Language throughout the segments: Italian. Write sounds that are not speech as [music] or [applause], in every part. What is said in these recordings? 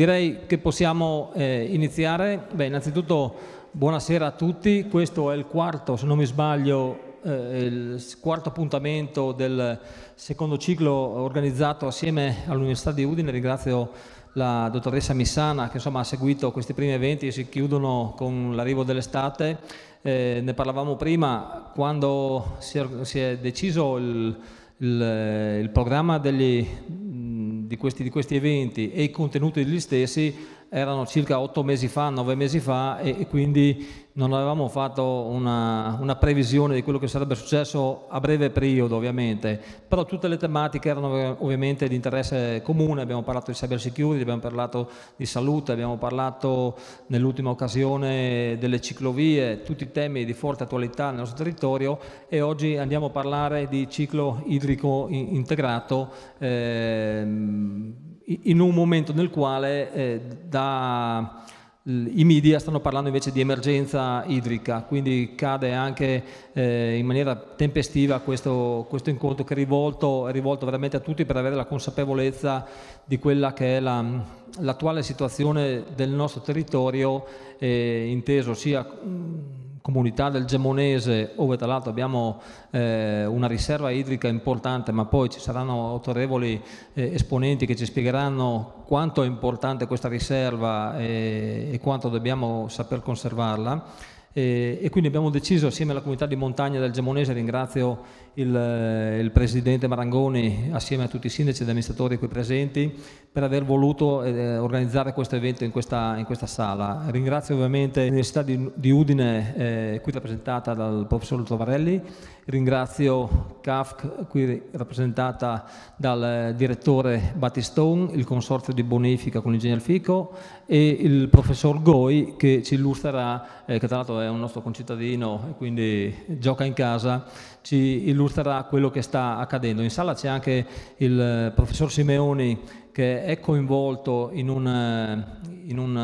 Direi che possiamo eh, iniziare. Beh, innanzitutto buonasera a tutti, questo è il quarto, se non mi sbaglio, eh, il quarto appuntamento del secondo ciclo organizzato assieme all'Università di Udine. Ringrazio la dottoressa Missana che insomma, ha seguito questi primi eventi che si chiudono con l'arrivo dell'estate. Eh, ne parlavamo prima, quando si è, si è deciso il, il, eh, il programma degli, di questi, di questi eventi e i contenuti degli stessi erano circa otto mesi fa, nove mesi fa e, e quindi non avevamo fatto una, una, previsione di quello che sarebbe successo a breve periodo ovviamente, però tutte le tematiche erano eh, ovviamente di interesse comune, abbiamo parlato di cyber security, abbiamo parlato di salute, abbiamo parlato nell'ultima occasione delle ciclovie, tutti temi di forte attualità nel nostro territorio e oggi andiamo a parlare di ciclo idrico integrato. Eh, in un momento nel quale eh, da i media stanno parlando invece di emergenza idrica, quindi cade anche eh, in maniera tempestiva questo, questo incontro che è rivolto, è rivolto, veramente a tutti per avere la consapevolezza di quella che è la, l'attuale situazione del nostro territorio, eh, inteso sia comunità del Gemonese, dove tra l'altro abbiamo eh, una riserva idrica importante, ma poi ci saranno autorevoli eh, esponenti che ci spiegheranno quanto è importante questa riserva e, eh, e quanto dobbiamo saper conservarla. E, eh, e, quindi abbiamo deciso assieme alla comunità di montagna del Gemonese, ringrazio il, eh, il, Presidente Marangoni assieme a tutti i sindaci ed amministratori qui presenti per aver voluto eh, organizzare questo evento in questa, in questa, sala. Ringrazio ovviamente l'Università di, di Udine eh, qui rappresentata dal Professor Lutovarelli, ringrazio CAFC qui rappresentata dal eh, Direttore Battistone, il Consorzio di Bonifica con l'Ingegner Fico e il Professor Goi che ci illustrerà, eh, che tra l'altro è un nostro concittadino e quindi gioca in casa, ci illustrerà quello che sta accadendo. In sala c'è anche il eh, professor Simeoni che è coinvolto in un, eh, in un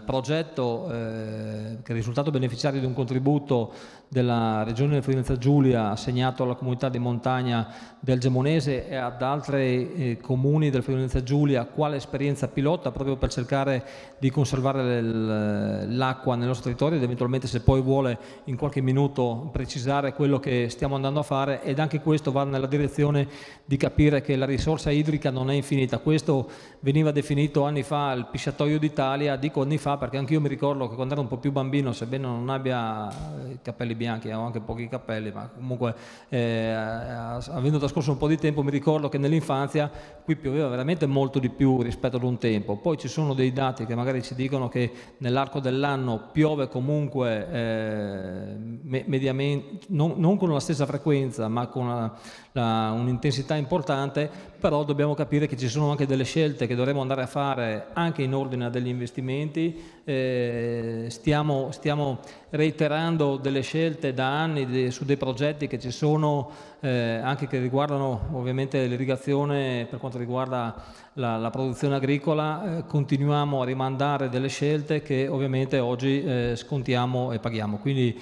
eh, progetto eh, che è risultato beneficiario di un contributo della Regione di Frienza Giulia assegnato alla comunità di montagna del Gemonese e ad altri eh, comuni del Frienza Giulia quale esperienza pilota proprio per cercare di conservare l'acqua nel nostro territorio ed eventualmente se poi vuole in qualche minuto precisare quello che stiamo andando a fare ed anche questo va nella direzione di capire che la risorsa idrica non è infinita. Questo veniva definito anni fa il pisciatoio d'Italia, dico anni fa perché anch'io mi ricordo che quando ero un po' più bambino, sebbene non abbia eh, i capelli bianchi, avevo anche pochi capelli, ma comunque eh, avendo trascorso un po' di tempo mi ricordo che nell'infanzia qui pioveva veramente molto di più rispetto ad un tempo. Poi ci sono dei dati che magari ci dicono che nell'arco dell'anno piove comunque eh, mediamente, non, non, con la stessa frequenza, ma con una, la, un'intensità importante, però dobbiamo capire che ci sono anche delle scelte che che dovremo andare a fare anche in ordine a degli investimenti, eh, stiamo, stiamo, reiterando delle scelte da anni de, su dei progetti che ci sono eh, anche che riguardano ovviamente l'irrigazione per quanto riguarda la, la produzione agricola, eh, continuiamo a rimandare delle scelte che ovviamente oggi eh, scontiamo e paghiamo. Quindi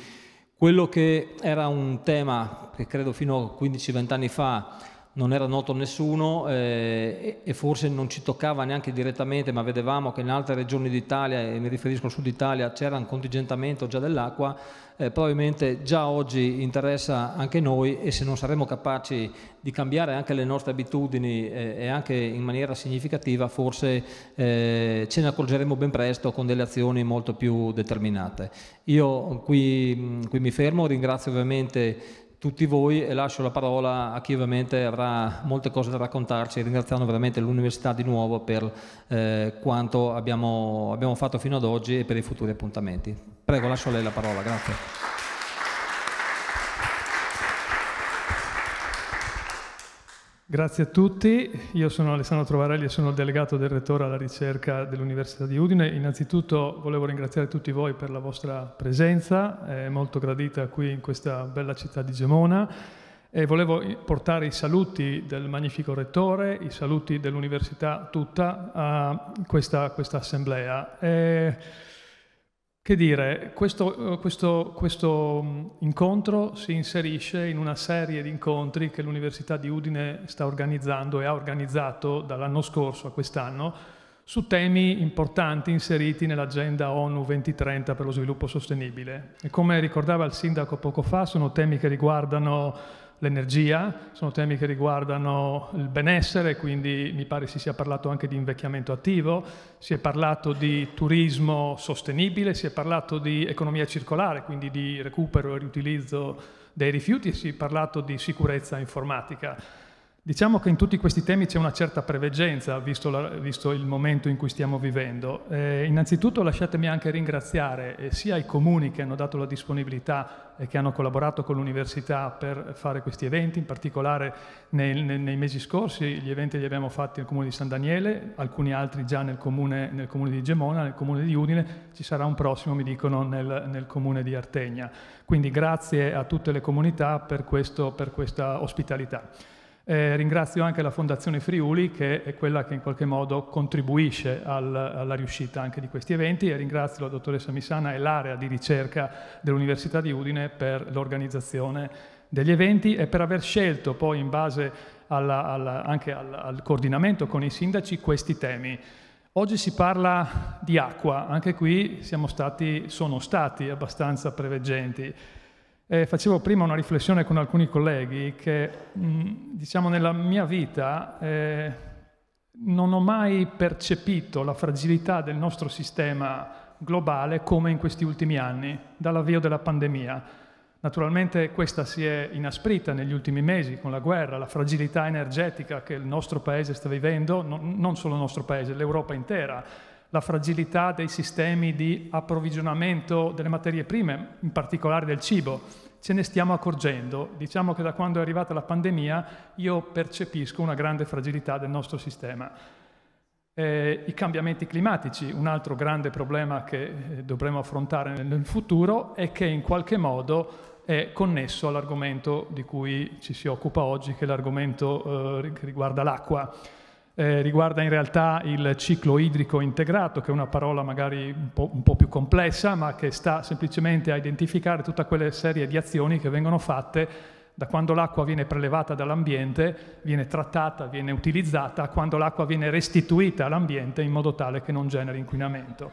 quello che era un tema che credo fino a 15-20 anni fa non era noto a nessuno eh, e, forse non ci toccava neanche direttamente, ma vedevamo che in altre regioni d'Italia, e mi riferisco al sud Italia, c'era un contingentamento già dell'acqua, eh, probabilmente già oggi interessa anche noi e se non saremo capaci di cambiare anche le nostre abitudini eh, e anche in maniera significativa, forse eh, ce ne accorgeremo ben presto con delle azioni molto più determinate. Io qui, qui mi fermo, ringrazio ovviamente tutti voi e lascio la parola a chi ovviamente avrà molte cose da raccontarci ringraziando veramente l'Università di nuovo per eh, quanto abbiamo, abbiamo fatto fino ad oggi e per i futuri appuntamenti. Prego, lascio a lei la parola, grazie. Grazie a tutti, io sono Alessandro Trovarelli e sono il delegato del Rettore alla ricerca dell'Università di Udine. Innanzitutto volevo ringraziare tutti voi per la vostra presenza, è molto gradita qui in questa bella città di Gemona e volevo portare i saluti del magnifico Rettore, i saluti dell'Università tutta a questa, questa assemblea. E che dire, questo, eh, questo, questo, mm, incontro si inserisce in una serie di incontri che l'Università di Udine sta organizzando e ha organizzato dall'anno scorso a quest'anno su temi importanti inseriti nell'agenda ONU 2030 per lo sviluppo sostenibile. E come ricordava il sindaco poco fa, sono temi che riguardano l'energia, sono temi che riguardano il benessere, quindi mi pare si sia parlato anche di invecchiamento attivo, si è parlato di turismo sostenibile, si è parlato di economia circolare, quindi di recupero e riutilizzo dei rifiuti e si è parlato di sicurezza informatica. Diciamo che in tutti questi temi c'è una certa preveggenza, visto, la, visto il momento in cui stiamo vivendo. Eh, innanzitutto lasciatemi anche ringraziare eh, sia i comuni che hanno dato la disponibilità e che hanno collaborato con l'università per fare questi eventi, in particolare nei, nei, nei, mesi scorsi gli eventi li abbiamo fatti nel comune di San Daniele, alcuni altri già nel comune, nel comune di Gemona, nel comune di Udine, ci sarà un prossimo, mi dicono, nel, nel comune di Artegna. Quindi grazie a tutte le comunità per, questo, per questa ospitalità. Eh, ringrazio anche la Fondazione Friuli che è quella che in qualche modo contribuisce al, alla riuscita anche di questi eventi e ringrazio la dottoressa Missana e l'area di ricerca dell'Università di Udine per l'organizzazione degli eventi e per aver scelto poi in base alla, alla, anche al, al coordinamento con i sindaci questi temi. Oggi si parla di acqua, anche qui stati, sono stati abbastanza preveggenti. Eh, facevo prima una riflessione con alcuni colleghi che, mh, mm, diciamo, nella mia vita eh, non ho mai percepito la fragilità del nostro sistema globale come in questi ultimi anni, dall'avvio della pandemia. Naturalmente questa si è inasprita negli ultimi mesi con la guerra, la fragilità energetica che il nostro paese sta vivendo, non, non solo il nostro paese, l'Europa intera la fragilità dei sistemi di approvvigionamento delle materie prime, in particolare del cibo. Ce ne stiamo accorgendo. Diciamo che da quando è arrivata la pandemia io percepisco una grande fragilità del nostro sistema. Eh, I cambiamenti climatici, un altro grande problema che eh, dovremo affrontare nel, futuro e che in qualche modo è connesso all'argomento di cui ci si occupa oggi, che è l'argomento eh, che riguarda l'acqua eh, riguarda in realtà il ciclo idrico integrato, che è una parola magari un po', un po', più complessa, ma che sta semplicemente a identificare tutta quella serie di azioni che vengono fatte da quando l'acqua viene prelevata dall'ambiente, viene trattata, viene utilizzata, a quando l'acqua viene restituita all'ambiente in modo tale che non generi inquinamento.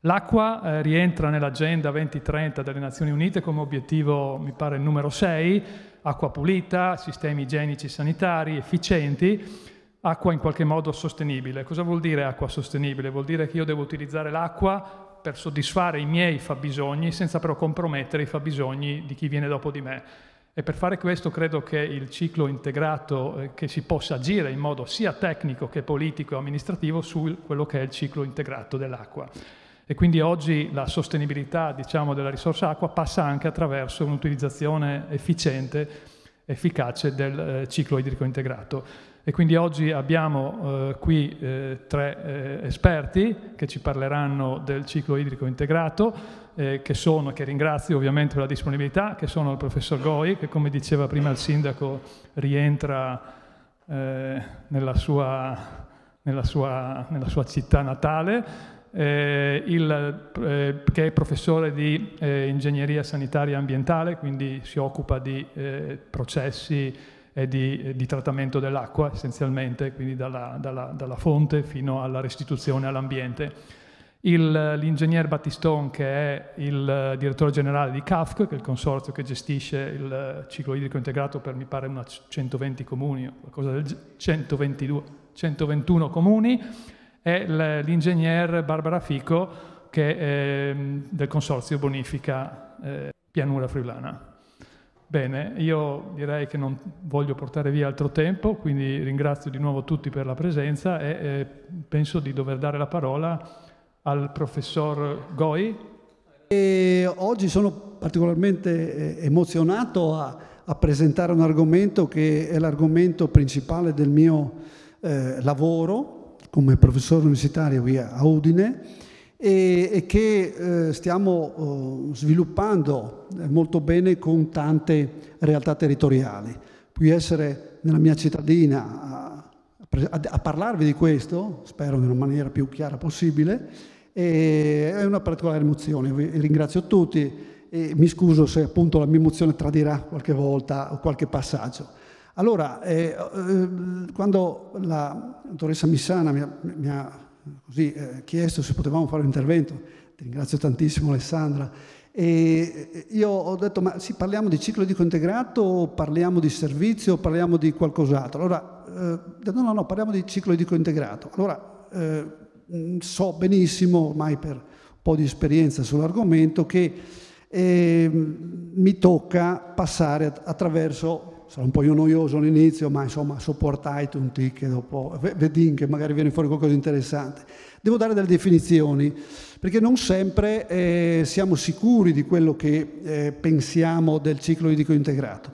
L'acqua eh, rientra nell'agenda 2030 delle Nazioni Unite come obiettivo, mi pare, numero 6, acqua pulita, sistemi igienici sanitari efficienti acqua in qualche modo sostenibile. Cosa vuol dire acqua sostenibile? Vuol dire che io devo utilizzare l'acqua per soddisfare i miei fabbisogni senza però compromettere i fabbisogni di chi viene dopo di me. E per fare questo credo che il ciclo integrato, eh, che si possa agire in modo sia tecnico che politico e amministrativo su quello che è il ciclo integrato dell'acqua. E quindi oggi la sostenibilità diciamo, della risorsa acqua passa anche attraverso un'utilizzazione efficiente, efficace del eh, ciclo idrico integrato. E quindi oggi abbiamo eh, qui eh, tre eh, esperti che ci parleranno del ciclo idrico integrato, eh, che sono, che ringrazio ovviamente per la disponibilità, che sono il professor Goi, che come diceva prima il sindaco rientra eh, nella sua, nella, sua, nella, sua, città natale, eh, il, che è professore di ingegneria sanitaria e ambientale, quindi si occupa di processi eh, di, di, trattamento dell'acqua essenzialmente, quindi dalla, dalla, dalla fonte fino alla restituzione all'ambiente. L'ingegner Battiston, che è il eh, direttore generale di CAFC, che è il consorzio che gestisce il eh, ciclo idrico integrato per, mi pare, una 120 comuni, qualcosa del 122, 121 comuni, e l'ingegner Barbara Fico, che è ehm, del consorzio Bonifica eh, Pianura Friulana. Bene, io direi che non voglio portare via altro tempo, quindi ringrazio di nuovo tutti per la presenza e eh, penso di dover dare la parola al professor Goi. E oggi sono particolarmente eh, emozionato a, a, presentare un argomento che è l'argomento principale del mio eh, lavoro come professore universitario qui a Udine e, e che eh, stiamo eh, sviluppando eh, molto bene con tante realtà territoriali. Qui essere nella mia cittadina a, a, a parlarvi di questo, spero nella maniera più chiara possibile, è una particolare emozione. Vi ringrazio tutti e mi scuso se appunto la mia emozione tradirà qualche volta o qualche passaggio. Allora, eh, eh, quando la dottoressa Missana mi ha, mi ha così, eh, chiesto se potevamo fare un intervento, ti ringrazio tantissimo Alessandra, e eh, io ho detto ma sì, parliamo di ciclo dico integrato, parliamo di servizio, parliamo di qualcos'altro, allora eh, no no no, parliamo di ciclo dico integrato, allora eh, mm, so benissimo ormai per un po' di esperienza sull'argomento che ehm, mi tocca passare attraverso sarò un po' io noioso all'inizio, ma insomma sopportai un ticket dopo, vedin che magari viene fuori qualcosa di interessante. Devo dare delle definizioni, perché non sempre eh, siamo sicuri di quello che eh, pensiamo del ciclo idrico integrato.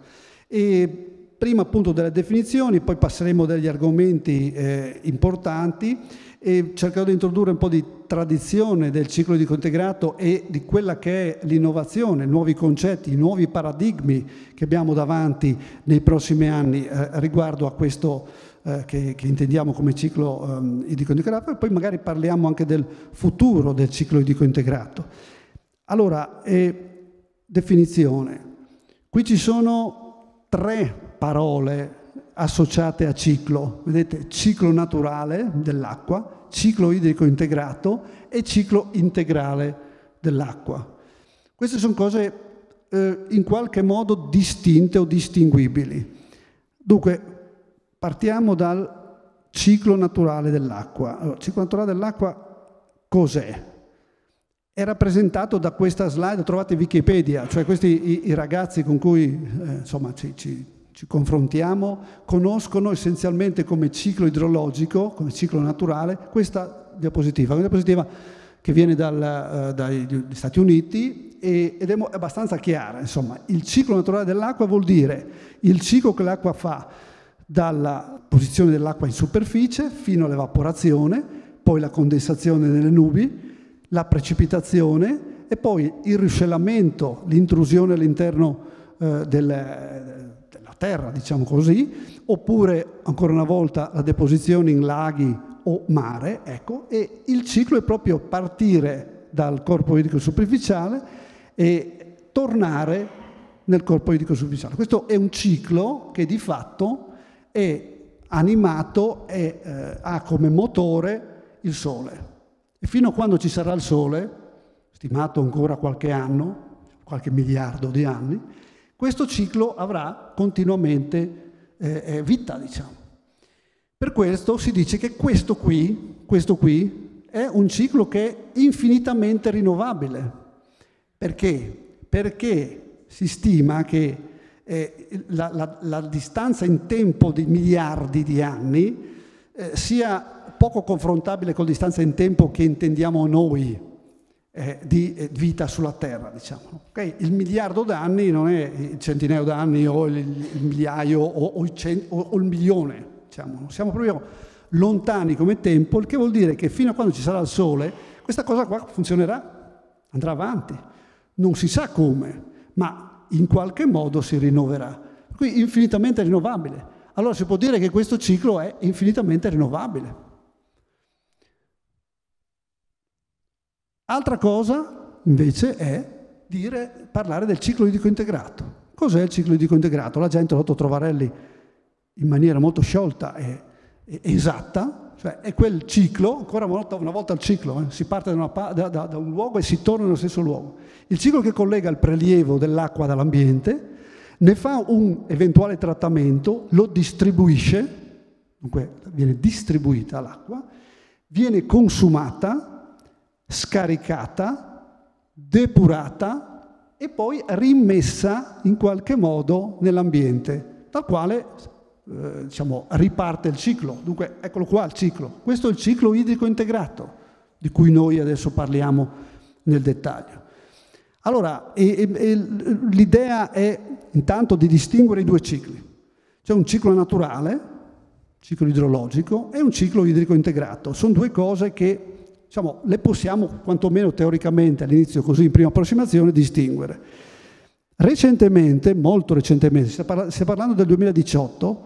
E prima appunto delle definizioni, poi passeremo degli argomenti eh, importanti e cercherò di introdurre un po' di tradizione del ciclo di integrato e di quella che è l'innovazione, nuovi concetti, nuovi paradigmi che abbiamo davanti nei prossimi anni eh, riguardo a questo eh, che, che, intendiamo come ciclo ehm, idico-integrato e poi magari parliamo anche del futuro del ciclo idico-integrato. Allora, eh, definizione. Qui ci sono tre parole associate a ciclo, vedete ciclo naturale dell'acqua, ciclo idrico integrato e ciclo integrale dell'acqua. Queste sono cose eh, in qualche modo distinte o distinguibili. Dunque, partiamo dal ciclo naturale dell'acqua. Allora, il ciclo naturale dell'acqua cos'è? È rappresentato da questa slide trovate in Wikipedia, cioè questi i, i ragazzi con cui eh, insomma, ci, ci ci confrontiamo conoscono essenzialmente come ciclo idrologico, come ciclo naturale, questa diapositiva. Una diapositiva che viene dal, eh, dagli Stati Uniti e, ed è abbastanza chiara. Insomma, il ciclo naturale dell'acqua vuol dire il ciclo che l'acqua fa dalla posizione dell'acqua in superficie fino all'evaporazione, poi la condensazione nelle nubi, la precipitazione e poi il ruscellamento, l'intrusione all'interno eh, del, terra, diciamo così, oppure ancora una volta la deposizione in laghi o mare, ecco, e il ciclo è proprio partire dal corpo idrico superficiale e tornare nel corpo idrico superficiale. Questo è un ciclo che di fatto è animato e eh, ha come motore il sole. E fino a quando ci sarà il sole, stimato ancora qualche anno, qualche miliardo di anni, questo ciclo avrà continuamente eh, eh, vita, diciamo. Per questo si dice che questo qui, questo qui è un ciclo che è infinitamente rinnovabile. Perché? Perché si stima che eh, la, la, la, distanza in tempo di miliardi di anni eh, sia poco confrontabile con la distanza in tempo che intendiamo noi, eh, eh, di vita sulla Terra. Diciamo. Okay? Il miliardo d'anni non è il centinaio d'anni o il, il migliaio o, o, il cent- o, o, il milione, diciamo. siamo proprio lontani come tempo, il che vuol dire che fino a quando ci sarà il Sole questa cosa qua funzionerà, andrà avanti, non si sa come, ma in qualche modo si rinnoverà. Qui infinitamente rinnovabile. Allora si può dire che questo ciclo è infinitamente rinnovabile. Altra cosa invece è dire, parlare del ciclo idrico integrato. Cos'è il ciclo idrico integrato? La gente, Lotto Trovarelli, in maniera molto sciolta e, e esatta, cioè è quel ciclo, ancora una volta, una volta il ciclo, eh, si parte da, una, da, da, un luogo e si torna nello stesso luogo. Il ciclo che collega il prelievo dell'acqua dall'ambiente, ne fa un eventuale trattamento, lo distribuisce, dunque viene distribuita l'acqua, viene consumata, scaricata, depurata e poi rimessa in qualche modo nell'ambiente, dal quale eh, diciamo, riparte il ciclo. Dunque, eccolo qua il ciclo. Questo è il ciclo idrico integrato, di cui noi adesso parliamo nel dettaglio. Allora, l'idea è intanto di distinguere i due cicli. C'è un ciclo naturale, ciclo idrologico, e un ciclo idrico integrato. Sono due cose che diciamo, le possiamo, quantomeno teoricamente, all'inizio così in prima approssimazione, distinguere. Recentemente, molto recentemente, stiamo parlando del 2018,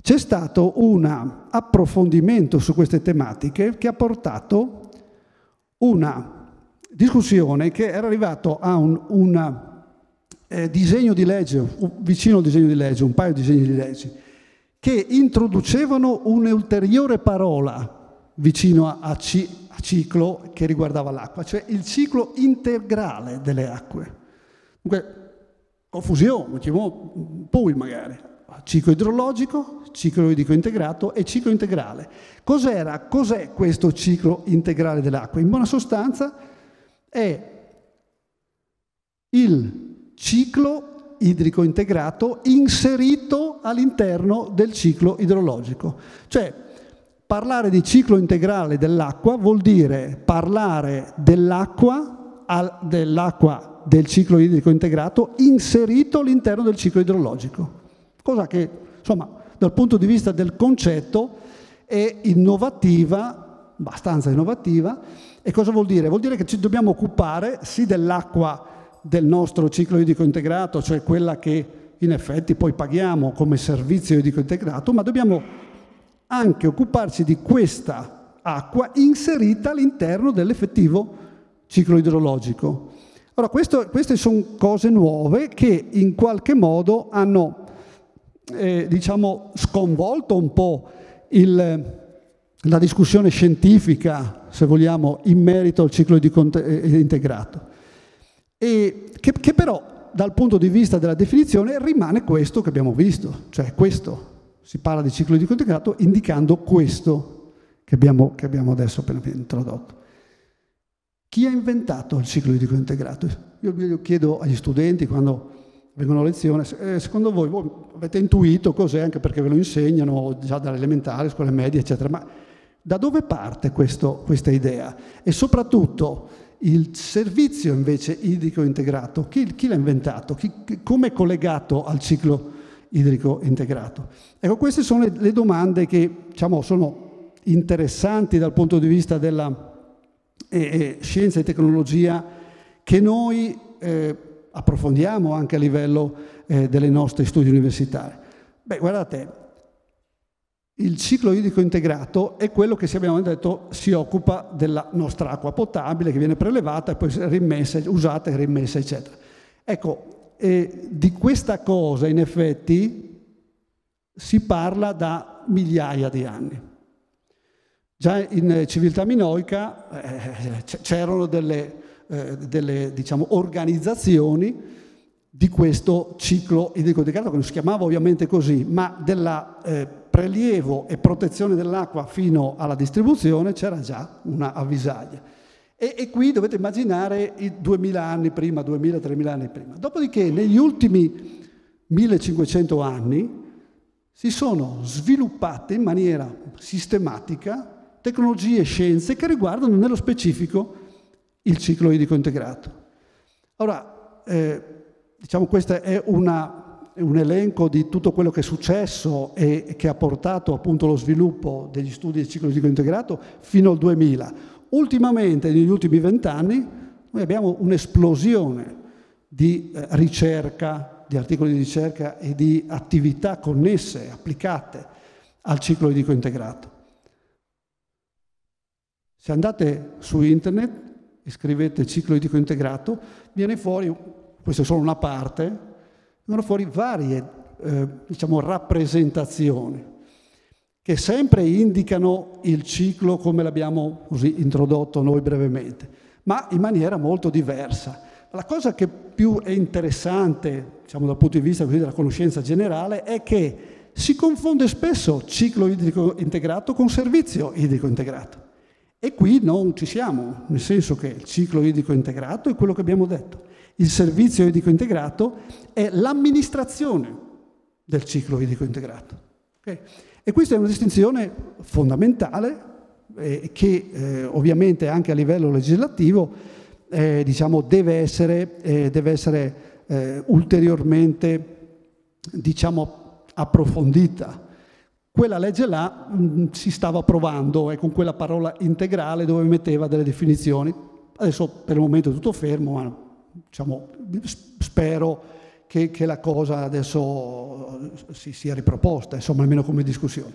c'è stato un approfondimento su queste tematiche che ha portato una discussione che era arrivato a un, un eh, disegno di legge, un, vicino al disegno di legge, un paio di disegni di legge, che introducevano un'ulteriore parola vicino a, a, a ciclo che riguardava l'acqua, cioè il ciclo integrale delle acque. Dunque, confusione, fusione, chiamiamo poi magari, ciclo idrologico, ciclo idrico integrato e ciclo integrale. Cos'era, cos'è questo ciclo integrale dell'acqua? In buona sostanza è il ciclo idrico integrato inserito all'interno del ciclo idrologico. Cioè Parlare di ciclo integrale dell'acqua vuol dire parlare dell'acqua, dell'acqua del ciclo idrico integrato inserito all'interno del ciclo idrologico. Cosa che, insomma, dal punto di vista del concetto è innovativa, abbastanza innovativa. E cosa vuol dire? Vuol dire che ci dobbiamo occupare sì dell'acqua del nostro ciclo idrico integrato, cioè quella che in effetti poi paghiamo come servizio idrico integrato, ma dobbiamo anche occuparci di questa acqua inserita all'interno dell'effettivo ciclo idrologico. Allora, questo, queste sono cose nuove che in qualche modo hanno eh, diciamo, sconvolto un po' il, la discussione scientifica, se vogliamo, in merito al ciclo eh, integrato, e che, che però dal punto di vista della definizione rimane questo che abbiamo visto, cioè questo, si parla di ciclo di integrato indicando questo che abbiamo, che abbiamo adesso appena introdotto. Chi ha inventato il ciclo idrico integrato? Io lo chiedo agli studenti quando vengono a lezione, eh, secondo voi, voi avete intuito cos'è, anche perché ve lo insegnano già dall'elementare, scuole medie, eccetera, ma da dove parte questo, questa idea? E soprattutto il servizio invece idrico integrato, chi, chi l'ha inventato? come è collegato al ciclo idrico integrato. Ecco, queste sono le, domande che diciamo, sono interessanti dal punto di vista della eh, eh, scienza e tecnologia che noi eh, approfondiamo anche a livello eh, delle nostre studi universitari. Beh, guardate, il ciclo idrico integrato è quello che, se abbiamo detto, si occupa della nostra acqua potabile che viene prelevata e poi rimessa, usata e rimessa, eccetera. Ecco, e di questa cosa, in effetti, si parla da migliaia di anni. Già in civiltà minoica eh, c'erano delle, eh, delle diciamo, organizzazioni di questo ciclo idrico-degradato, che non si chiamava ovviamente così, ma del eh, prelievo e protezione dell'acqua fino alla distribuzione c'era già una avvisaglia. E, e, qui dovete immaginare i 2000 anni prima, 2000-3000 anni prima. Dopodiché negli ultimi 1500 anni si sono sviluppate in maniera sistematica tecnologie e scienze che riguardano nello specifico il ciclo idrico integrato. Ora, eh, diciamo questo è una, un elenco di tutto quello che è successo e che ha portato appunto allo sviluppo degli studi del ciclo idrico integrato fino al 2000 Ultimamente, negli ultimi vent'anni, noi abbiamo un'esplosione di eh, ricerca, di articoli di ricerca e di attività connesse, applicate al ciclo idrico integrato. Se andate su internet e scrivete ciclo idrico integrato, viene fuori, questa è solo una parte, vengono fuori varie eh, diciamo, rappresentazioni che sempre indicano il ciclo come l'abbiamo così introdotto noi brevemente, ma in maniera molto diversa. La cosa che più è interessante, diciamo dal punto di vista così, della conoscenza generale, è che si confonde spesso ciclo idrico integrato con servizio idrico integrato. E qui non ci siamo, nel senso che il ciclo idrico integrato è quello che abbiamo detto. Il servizio idrico integrato è l'amministrazione del ciclo idrico integrato. Okay? E questa è una distinzione fondamentale eh, che eh, ovviamente anche a livello legislativo eh, diciamo, deve essere, eh, deve essere eh, ulteriormente diciamo, approfondita. Quella legge là mh, mm, si stava provando e eh, con quella parola integrale dove metteva delle definizioni. Adesso per il momento è tutto fermo, ma diciamo, spero che, che la cosa adesso si sia riproposta, insomma, almeno come discussione.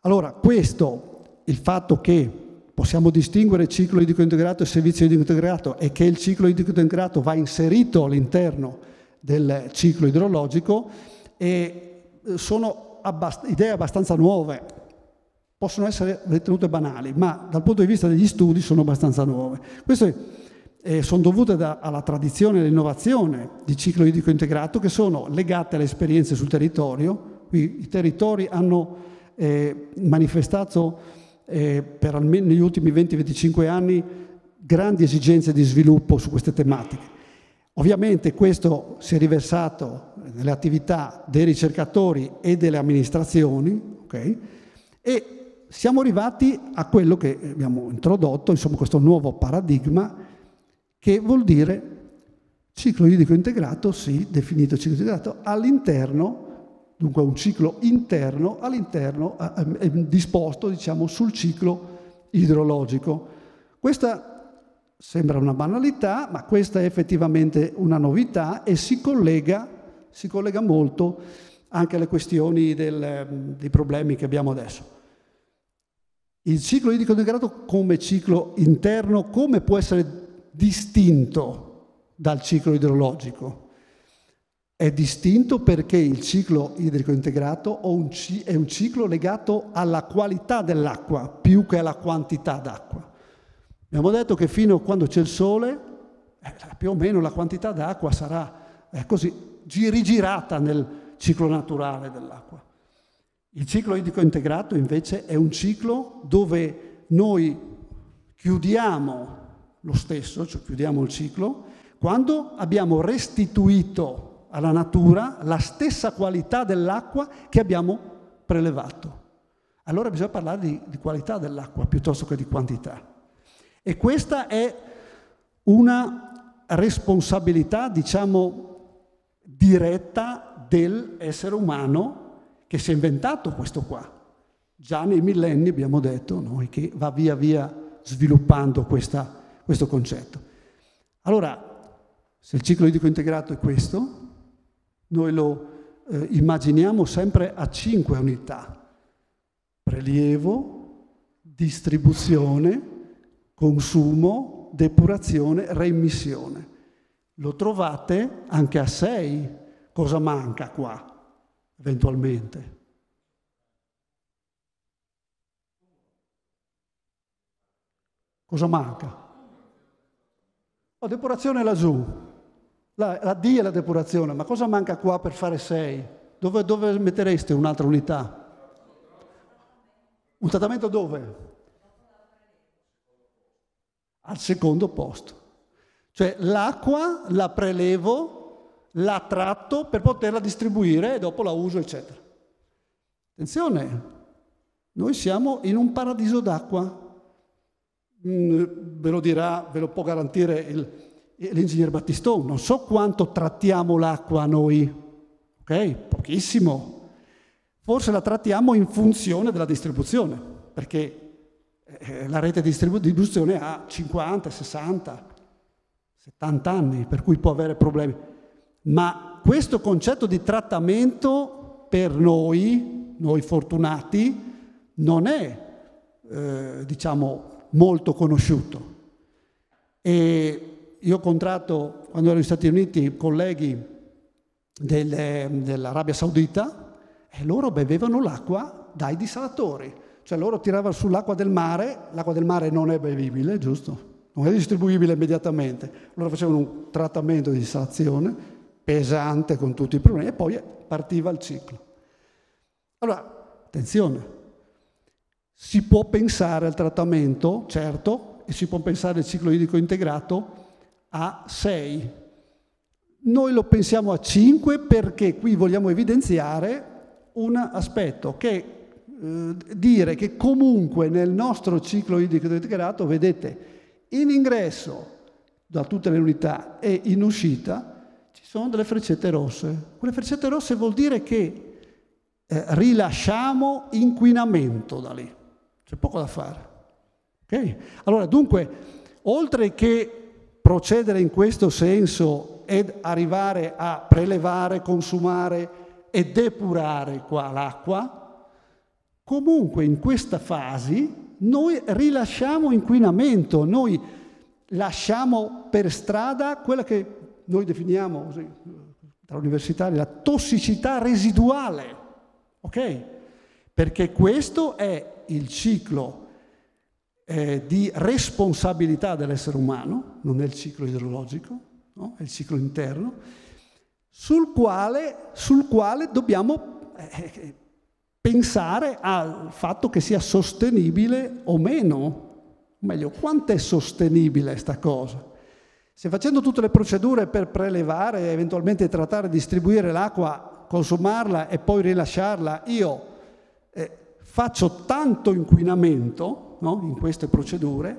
Allora, questo, il fatto che possiamo distinguere ciclo idrico integrato e servizio idrico integrato e che il ciclo idrico integrato va inserito all'interno del ciclo idrologico, sono abbast idee abbastanza nuove, possono essere ritenute banali, ma dal punto di vista degli studi sono abbastanza nuove. Questo è eh, sono dovute da, alla tradizione e all'innovazione di ciclo idrico integrato che sono legate alle esperienze sul territorio. Qui I territori hanno eh, manifestato eh, per almeno negli ultimi 20-25 anni grandi esigenze di sviluppo su queste tematiche. Ovviamente questo si è riversato nelle attività dei ricercatori e delle amministrazioni okay? e siamo arrivati a quello che abbiamo introdotto, insomma questo nuovo paradigma che vuol dire ciclo idrico integrato, sì, definito ciclo integrato, all'interno, dunque un ciclo interno, all'interno, eh, ehm, ehm, disposto diciamo, sul ciclo idrologico. Questa sembra una banalità, ma questa è effettivamente una novità e si collega, si collega molto anche alle questioni del, ehm, dei problemi che abbiamo adesso. Il ciclo idrico integrato come ciclo interno, come può essere distinto dal ciclo idrologico. È distinto perché il ciclo idrico integrato è un ciclo legato alla qualità dell'acqua più che alla quantità d'acqua. Abbiamo detto che fino a quando c'è il sole, eh, più o meno la quantità d'acqua sarà eh, così rigirata nel ciclo naturale dell'acqua. Il ciclo idrico integrato invece è un ciclo dove noi chiudiamo lo stesso, cioè chiudiamo il ciclo, quando abbiamo restituito alla natura la stessa qualità dell'acqua che abbiamo prelevato. Allora bisogna parlare di, di qualità dell'acqua piuttosto che di quantità. E questa è una responsabilità, diciamo, diretta dell'essere umano che si è inventato questo qua. Già nei millenni abbiamo detto noi che va via via sviluppando questa questo concetto. Allora, se il ciclo idrico integrato è questo, noi lo eh, immaginiamo sempre a cinque unità, prelievo, distribuzione, consumo, depurazione, reimmissione. Lo trovate anche a sei, Cosa manca qua, eventualmente? Cosa manca? La oh, depurazione è laggiù, la, la D è la depurazione, ma cosa manca qua per fare 6? Dove, dove mettereste un'altra unità? Un trattamento dove? Al secondo posto. Cioè l'acqua la prelevo, la tratto per poterla distribuire e dopo la uso, eccetera. Attenzione, noi siamo in un paradiso d'acqua ve lo dirà, ve lo può garantire il, l'ingegner Battistone, non so quanto trattiamo l'acqua noi, ok? Pochissimo. Forse la trattiamo in funzione della distribuzione, perché eh, la rete di distribuzione ha 50, 60, 70 anni, per cui può avere problemi. Ma questo concetto di trattamento per noi, noi fortunati, non è, eh, diciamo, molto conosciuto. E io ho contratto, quando ero negli Stati Uniti, colleghi delle, dell'Arabia Saudita e loro bevevano l'acqua dai dissalatori. Cioè loro tiravano sull'acqua del mare, l'acqua del mare non è bevibile, giusto? Non è distribuibile immediatamente. Loro facevano un trattamento di dissalazione pesante con tutti i problemi e poi partiva il ciclo. Allora, attenzione, si può pensare al trattamento, certo, e si può pensare al ciclo idrico integrato a 6. Noi lo pensiamo a 5 perché qui vogliamo evidenziare un aspetto che eh, dire che comunque nel nostro ciclo idrico integrato, vedete, in ingresso da tutte le unità e in uscita ci sono delle freccette rosse. Quelle freccette rosse vuol dire che eh, rilasciamo inquinamento da lì. C'è poco da fare. Okay? Allora, dunque, oltre che procedere in questo senso ed arrivare a prelevare, consumare e depurare qua l'acqua, comunque in questa fase noi rilasciamo inquinamento, noi lasciamo per strada quella che noi definiamo così, universitari la tossicità residuale, ok? Perché questo è il ciclo eh, di responsabilità dell'essere umano, non è il ciclo idrologico, no? è il ciclo interno, sul quale, sul quale dobbiamo eh, eh pensare al fatto che sia sostenibile o meno, o meglio, quanto è sostenibile questa cosa. Se facendo tutte le procedure per prelevare, eventualmente trattare distribuire l'acqua, consumarla e poi rilasciarla, io faccio tanto inquinamento no, in queste procedure,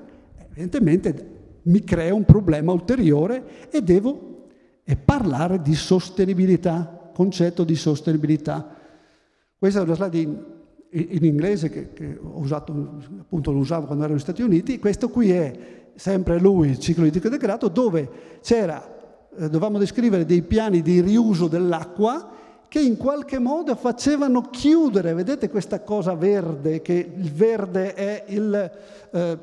evidentemente mi crea un problema ulteriore e devo eh, parlare di sostenibilità, concetto di sostenibilità. Questa è una slide in, in inglese che, che, ho usato, appunto lo usavo quando ero negli Stati Uniti, questo qui è sempre lui, il ciclo idrico integrato, dove c'era, eh, dovevamo descrivere dei piani di riuso dell'acqua che in qualche modo facevano chiudere, vedete questa cosa verde, che il verde è il, eh,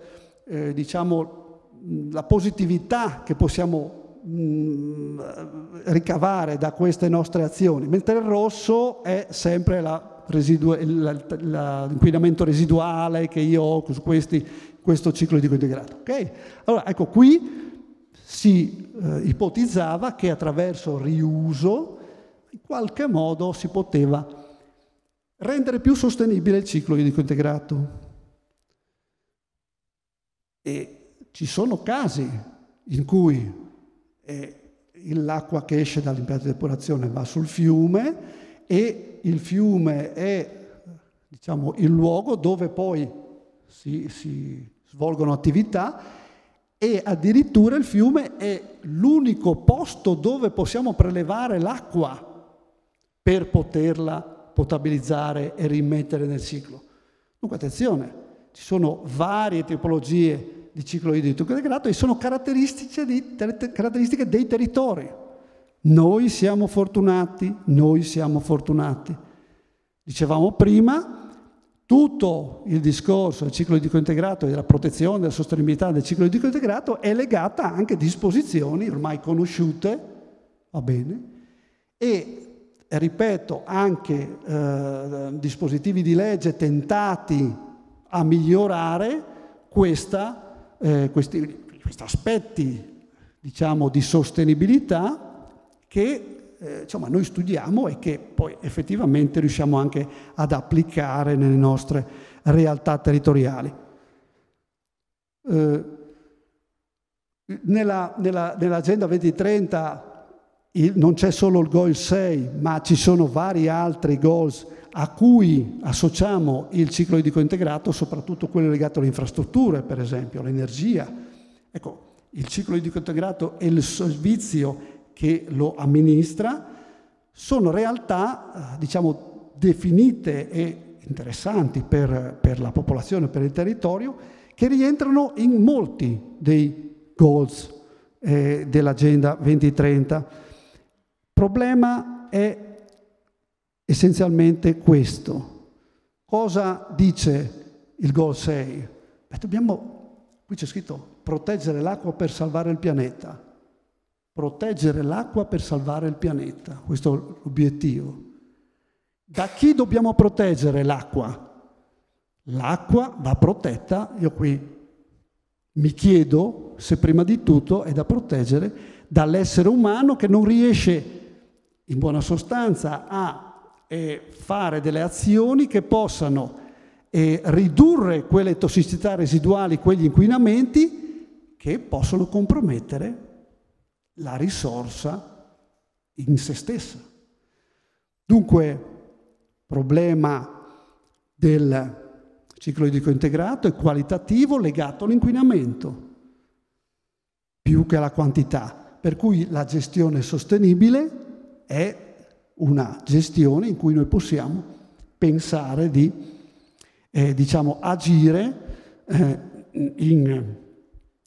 eh, diciamo, la positività che possiamo mh, mm, ricavare da queste nostre azioni, mentre il rosso è sempre l'inquinamento residuale che io ho su questi, questo ciclo di degrado. Okay? Allora, ecco, qui si eh, ipotizzava che attraverso riuso in qualche modo si poteva rendere più sostenibile il ciclo idico integrato. E ci sono casi in cui eh, l'acqua che esce dall'impianto di depurazione va sul fiume e il fiume è diciamo, il luogo dove poi si, si svolgono attività e addirittura il fiume è l'unico posto dove possiamo prelevare l'acqua per poterla potabilizzare e rimettere nel ciclo. Dunque attenzione, ci sono varie tipologie di ciclo idrico integrato e sono caratteristiche, di, caratteristiche dei territori. Noi siamo fortunati, noi siamo fortunati. Dicevamo prima, tutto il discorso del ciclo idrico integrato e della protezione della sostenibilità del ciclo idrico integrato è legata anche a disposizioni ormai conosciute, va bene, e ripeto, anche eh, dispositivi di legge tentati a migliorare questa, eh, questi, questi, aspetti diciamo, di sostenibilità che eh, insomma, noi studiamo e che poi effettivamente riusciamo anche ad applicare nelle nostre realtà territoriali. Eh, nella, nella, nell'agenda 2030 il, non c'è solo il goal 6, ma ci sono vari altri goals a cui associamo il ciclo idrico integrato, soprattutto quello legato alle infrastrutture, per esempio, all'energia. Ecco, il ciclo idrico integrato e il servizio che lo amministra sono realtà, eh, diciamo, definite e interessanti per, per la popolazione, per il territorio, che rientrano in molti dei goals eh, dell'Agenda 2030 problema è essenzialmente questo. Cosa dice il Goal 6? Beh, dobbiamo, qui c'è scritto, proteggere l'acqua per salvare il pianeta. Proteggere l'acqua per salvare il pianeta, questo è l'obiettivo. Da chi dobbiamo proteggere l'acqua? L'acqua va protetta, io qui mi chiedo se prima di tutto è da proteggere dall'essere umano che non riesce a in buona sostanza a eh, fare delle azioni che possano eh, ridurre quelle tossicità residuali, quegli inquinamenti che possono compromettere la risorsa in se stessa. Dunque, problema del ciclo idrico integrato è qualitativo legato all'inquinamento più che alla quantità, per cui la gestione sostenibile è una gestione in cui noi possiamo pensare di eh, diciamo, agire eh, in,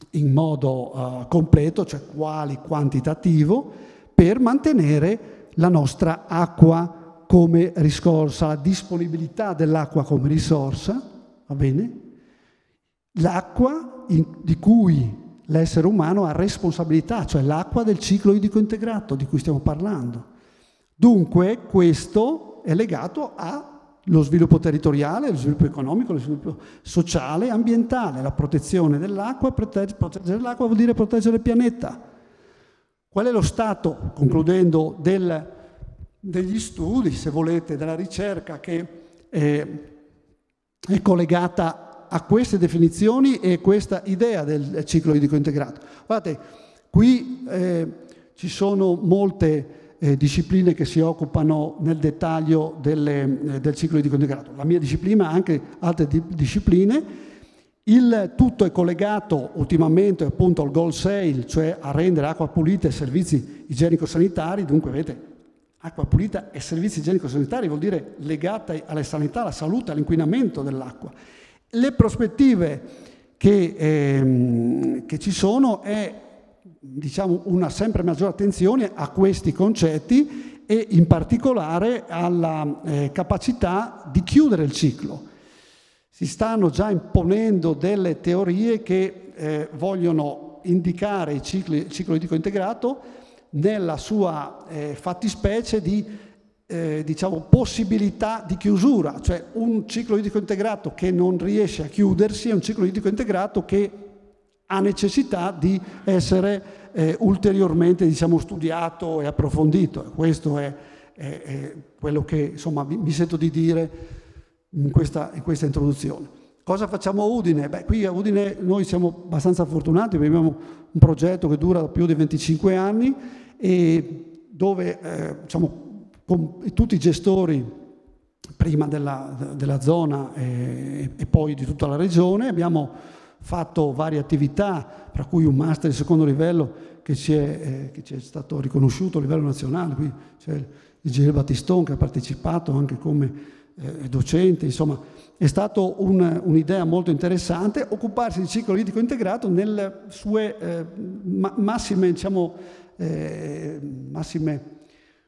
in, modo eh, completo, cioè quali quantitativo, per mantenere la nostra acqua come risorsa, la disponibilità dell'acqua come risorsa, va bene? L'acqua in, di cui l'essere umano ha responsabilità, cioè l'acqua del ciclo idrico integrato di cui stiamo parlando Dunque questo è legato allo sviluppo territoriale, allo sviluppo economico, allo sviluppo sociale, e ambientale, la protezione dell'acqua, proteggere l'acqua vuol dire proteggere il pianeta. Qual è lo stato, concludendo, del, degli studi, se volete, della ricerca che eh, è collegata a queste definizioni e questa idea del ciclo idrico integrato? Guardate, qui eh, ci sono molte eh, discipline che si occupano nel dettaglio delle, eh, del ciclo idrico integrato, la mia disciplina, anche altre di discipline. Il tutto è collegato ultimamente appunto al goal sale, cioè a rendere acqua pulita e servizi igienico-sanitari, dunque vedete acqua pulita e servizi igienico-sanitari vuol dire legata alla sanità, alla salute, all'inquinamento dell'acqua. Le prospettive che, ehm, che, ci sono è diciamo, una sempre maggiore attenzione a questi concetti e in particolare alla eh, capacità di chiudere il ciclo. Si stanno già imponendo delle teorie che eh, vogliono indicare il ciclo, il ciclo idrico integrato nella sua eh, fattispecie di eh, diciamo, possibilità di chiusura, cioè un ciclo idrico integrato che non riesce a chiudersi è un ciclo idrico integrato che ha necessità di essere eh, ulteriormente diciamo, studiato e approfondito. Questo è, è, è quello che insomma, mi, mi, sento di dire in questa, in questa, introduzione. Cosa facciamo a Udine? Beh, qui a Udine noi siamo abbastanza fortunati abbiamo un progetto che dura più di 25 anni e dove eh, diciamo, tutti i gestori prima della, della zona e, eh, e, poi di tutta la regione abbiamo fatto varie attività, tra cui un master di secondo livello che ci è, eh, che ci è stato riconosciuto a livello nazionale, qui c'è il Gilles Battiston che ha partecipato anche come eh, docente, insomma è stata un'idea molto interessante occuparsi di ciclo litico integrato nelle sue eh, ma massime, diciamo, eh, massime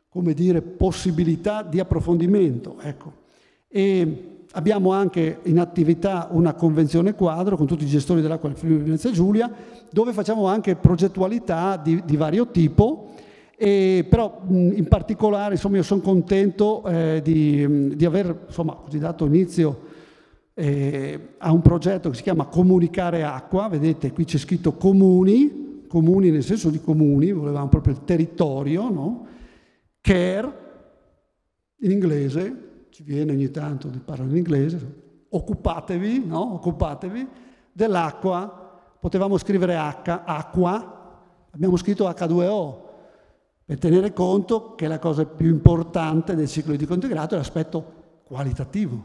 come dire, possibilità di approfondimento. Ecco. E, Abbiamo anche in attività una convenzione quadro con tutti i gestori dell'acqua del Friuli Venezia Giulia, dove facciamo anche progettualità di, di vario tipo, e, però in particolare insomma, io sono contento eh, di, di, aver insomma, dato inizio eh, a un progetto che si chiama Comunicare Acqua, vedete qui c'è scritto comuni, comuni nel senso di comuni, volevamo proprio il territorio, no? care in inglese, ci viene ogni tanto di parlare in inglese, occupatevi, no? occupatevi dell'acqua, potevamo scrivere H, acqua, abbiamo scritto H2O, per tenere conto che la cosa più importante del ciclo di integrato è l'aspetto qualitativo.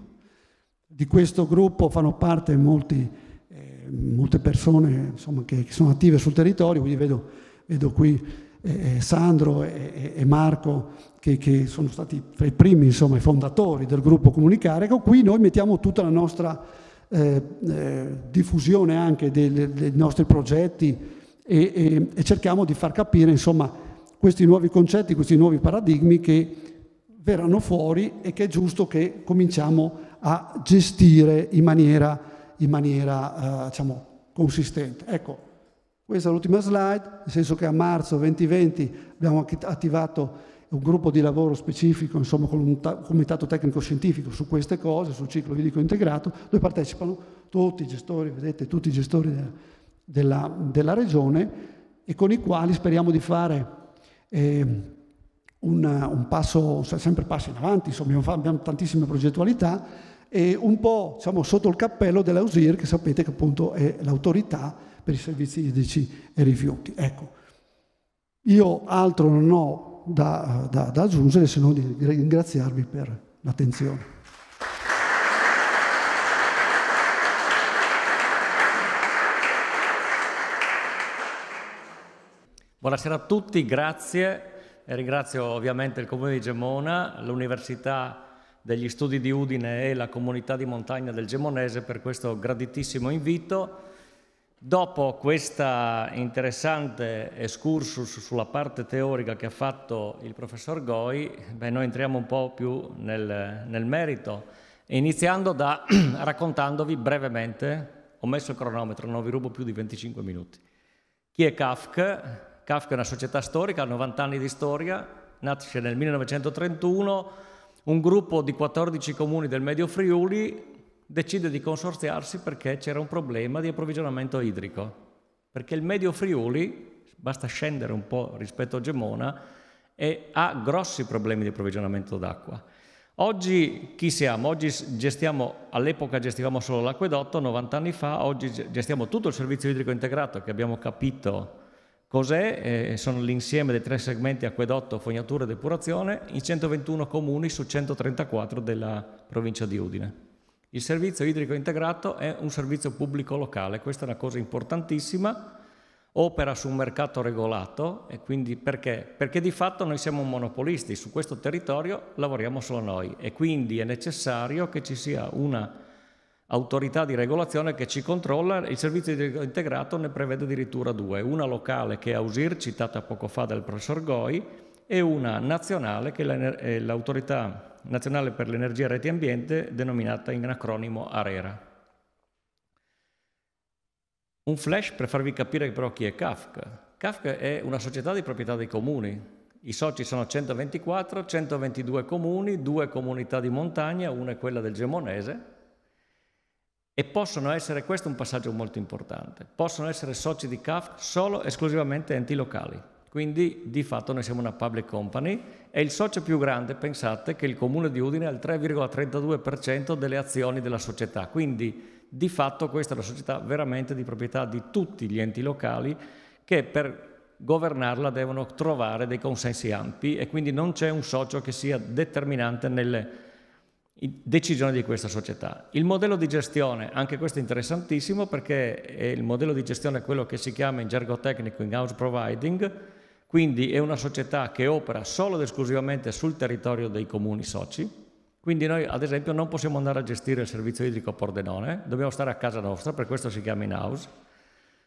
Di questo gruppo fanno parte molti, eh, molte persone insomma, che, che, sono attive sul territorio, quindi vedo, vedo qui eh, eh, Sandro e, e Marco che, che, sono stati tra i primi insomma, i fondatori del gruppo Comunicare, con ecco, cui noi mettiamo tutta la nostra eh, eh, diffusione anche dei, dei, nostri progetti e, e, e cerchiamo di far capire insomma, questi nuovi concetti, questi nuovi paradigmi che verranno fuori e che è giusto che cominciamo a gestire in maniera, in maniera eh, diciamo, consistente. Ecco, questa è l'ultima slide, nel senso che a marzo 2020 abbiamo attivato un gruppo di lavoro specifico, insomma con un comitato tecnico-scientifico su queste cose, sul ciclo idrico integrato, dove partecipano tutti i gestori, vedete, tutti i gestori della, della, della regione e con i quali speriamo di fare eh, una, un passo, sempre passi in avanti, insomma abbiamo, abbiamo tantissime progettualità e un po' diciamo, sotto il cappello dell'AUSIR che sapete che appunto è l'autorità per i servizi idrici e rifiuti. Ecco, io altro non ho da, da, da aggiungere se non di ringraziarvi per l'attenzione. Buonasera a tutti, grazie. E ringrazio ovviamente il Comune di Gemona, l'Università degli Studi di Udine e la Comunità di Montagna del Gemonese per questo graditissimo invito Dopo questo interessante excursus sulla parte teorica che ha fatto il professor Goi, beh, noi entriamo un po' più nel, nel merito, iniziando da [clears throat] raccontandovi brevemente, ho messo il cronometro, non vi rubo più di 25 minuti, chi è Kafka? Kafka è una società storica, ha 90 anni di storia, nasce nel 1931, un gruppo di 14 comuni del Medio Friuli decide di consorziarsi perché c'era un problema di approvvigionamento idrico, perché il medio Friuli, basta scendere un po' rispetto a Gemona, è, ha grossi problemi di approvvigionamento d'acqua. Oggi chi siamo? Oggi gestiamo, all'epoca gestivamo solo l'acquedotto, 90 anni fa, oggi gestiamo tutto il servizio idrico integrato che abbiamo capito cos'è, eh, sono l'insieme dei tre segmenti acquedotto, fognatura e depurazione in 121 comuni su 134 della provincia di Udine. Il servizio idrico integrato è un servizio pubblico locale, questa è una cosa importantissima, opera su un mercato regolato e quindi perché? Perché di fatto noi siamo monopolisti, su questo territorio lavoriamo solo noi e quindi è necessario che ci sia una autorità di regolazione che ci controlla, il servizio idrico integrato ne prevede addirittura due, una locale che è Ausir, citata poco fa dal professor Goi, e una nazionale che è eh, l'Autorità Nazionale per l'Energia, Reti e Ambiente, denominata in acronimo ARERA. Un flash per farvi capire però chi è Kafka. Kafka è una società di proprietà dei comuni. I soci sono 124, 122 comuni, due comunità di montagna, una è quella del Gemonese, e possono essere, questo è un passaggio molto importante, possono essere soci di Kafka solo esclusivamente enti locali. Quindi di fatto noi siamo una public company e il socio più grande, pensate, che il comune di Udine ha il 3,32% delle azioni della società. Quindi di fatto questa è una società veramente di proprietà di tutti gli enti locali che per governarla devono trovare dei consensi ampi e quindi non c'è un socio che sia determinante nelle decisioni di questa società. Il modello di gestione, anche questo è interessantissimo perché il modello di gestione è quello che si chiama in gergo tecnico in-house providing, quindi è una società che opera solo ed esclusivamente sul territorio dei comuni soci. Quindi noi ad esempio non possiamo andare a gestire il servizio idrico a Pordenone, dobbiamo stare a casa nostra, per questo si chiama in house.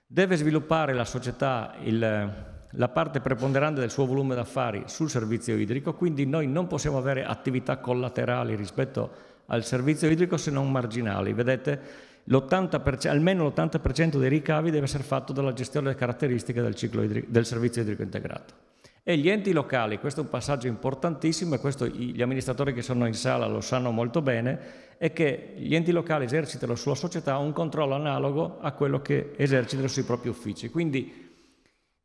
Deve sviluppare la società il, la parte preponderante del suo volume d'affari sul servizio idrico, quindi noi non possiamo avere attività collaterali rispetto al servizio idrico se non marginali. Vedete, almeno l'80% dei ricavi deve essere fatto dalla gestione delle caratteristiche del, idrico, del servizio idrico integrato. E gli enti locali, questo è un passaggio importantissimo e questo gli amministratori che sono in sala lo sanno molto bene, è che gli enti locali esercitano sulla società un controllo analogo a quello che esercitano sui propri uffici. Quindi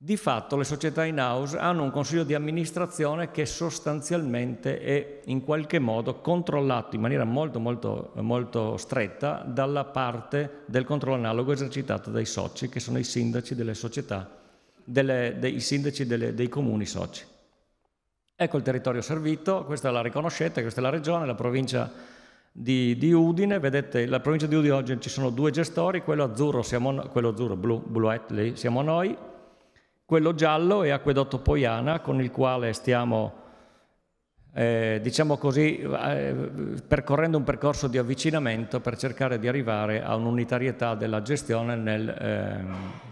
di fatto le società in house hanno un consiglio di amministrazione che sostanzialmente è in qualche modo controllato in maniera molto, molto, molto stretta dalla parte del controllo analogo esercitato dai soci, che sono i sindaci delle società, delle, dei sindaci delle, dei comuni soci. Ecco il territorio servito, questa la riconoscete, questa è la regione, la provincia di, di, Udine, vedete la provincia di Udine oggi ci sono due gestori, quello azzurro, siamo, quello azzurro blu, bluette, lì siamo noi, quello giallo è Acquedotto Poiana, con il quale stiamo, eh, diciamo così, eh, percorrendo un percorso di avvicinamento per cercare di arrivare a un'unitarietà della gestione nel eh,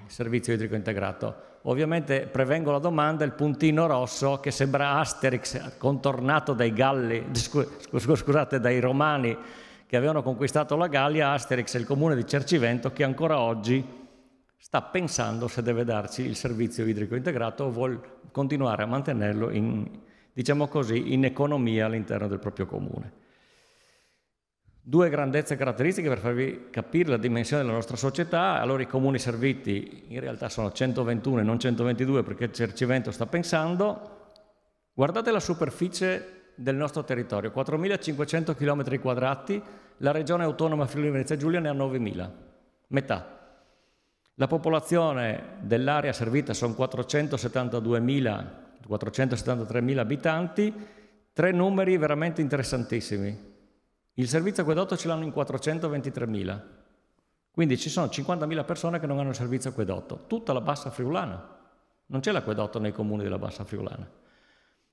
servizio idrico integrato. Ovviamente prevengo la domanda, il puntino rosso che sembra Asterix contornato dai galli, [laughs] scusate, dai romani che avevano conquistato la Gallia, Asterix è il comune di Cercivento che ancora oggi sta pensando se deve darci il servizio idrico integrato o vuole continuare a mantenerlo in, diciamo così, in economia all'interno del proprio comune. Due grandezze caratteristiche per farvi capire la dimensione della nostra società, allora i comuni serviti in realtà sono 121 e non 122 perché Cercivento sta pensando, guardate la superficie del nostro territorio, 4.500 km 2 la regione autonoma Friuli Venezia Giulia ne ha 9.000, metà la popolazione dell'area servita sono 472.473.000 abitanti, tre numeri veramente interessantissimi. Il servizio acquedotto ce l'hanno in 423.000, quindi ci sono 50.000 persone che non hanno il servizio acquedotto, tutta la bassa friulana, non c'è l'acquedotto nei comuni della bassa friulana.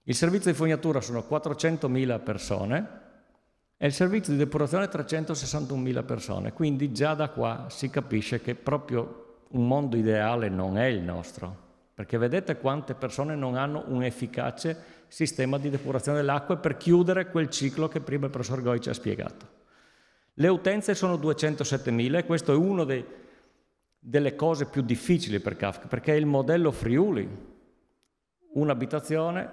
Il servizio di fognatura sono 400.000 persone, e il servizio di depurazione 361.000 persone, quindi già da qua si capisce che proprio un mondo ideale non è il nostro, perché vedete quante persone non hanno un efficace sistema di depurazione dell'acqua per chiudere quel ciclo che prima il professor Goi ci ha spiegato. Le utenze sono 207.000 e questo è uno dei, delle cose più difficili per Kafka, perché è il modello Friuli, un'abitazione,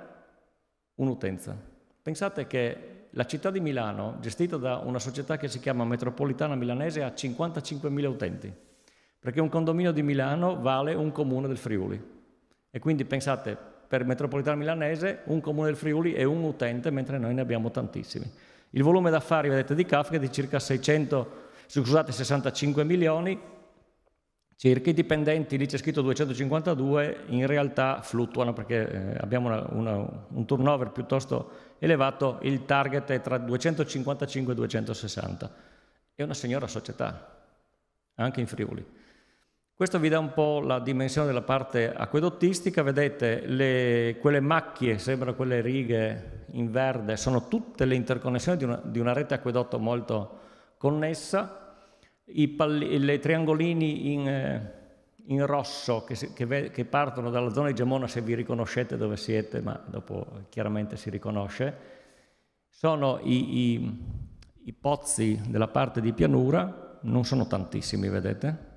un'utenza. Pensate che la città di Milano, gestita da una società che si chiama Metropolitana Milanese, ha 55.000 utenti perché un condominio di Milano vale un comune del Friuli. E quindi pensate, per metropolitana milanese, un comune del Friuli è un utente, mentre noi ne abbiamo tantissimi. Il volume d'affari, vedete, di Kafka è di circa 600, scusate, 65 milioni, circa i dipendenti, lì c'è scritto 252, in realtà fluttuano perché eh, abbiamo una, una, un turnover piuttosto elevato, il target è tra 255 e 260. È una signora società, anche in Friuli. Questo vi dà un po' la dimensione della parte acquedottistica, vedete le, quelle macchie, sembrano quelle righe in verde, sono tutte le interconnessioni di una, di una rete acquedotto molto connessa, i palli, triangolini in, eh, in rosso che, si, che, che, partono dalla zona di Gemona, se vi riconoscete dove siete, ma dopo chiaramente si riconosce, sono i, i, i pozzi della parte di pianura, non sono tantissimi, vedete?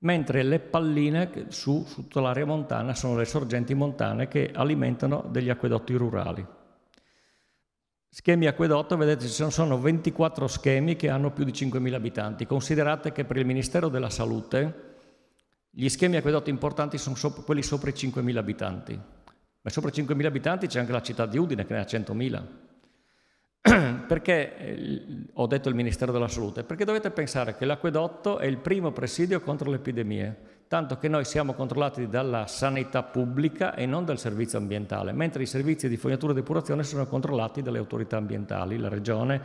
mentre le palline su, su tutta l'area montana sono le sorgenti montane che alimentano degli acquedotti rurali. Schemi acquedotto, vedete, ci sono 24 schemi che hanno più di 5.000 abitanti. Considerate che per il Ministero della Salute gli schemi acquedotti importanti sono sopra, quelli sopra i 5.000 abitanti. Ma sopra i 5.000 abitanti c'è anche la città di Udine che ne ha 100.000. [clears throat] perché eh, ho detto il Ministero della Salute? Perché dovete pensare che l'acquedotto è il primo presidio contro le epidemie, tanto che noi siamo controllati dalla sanità pubblica e non dal servizio ambientale, mentre i servizi di fognatura e depurazione sono controllati dalle autorità ambientali, la regione,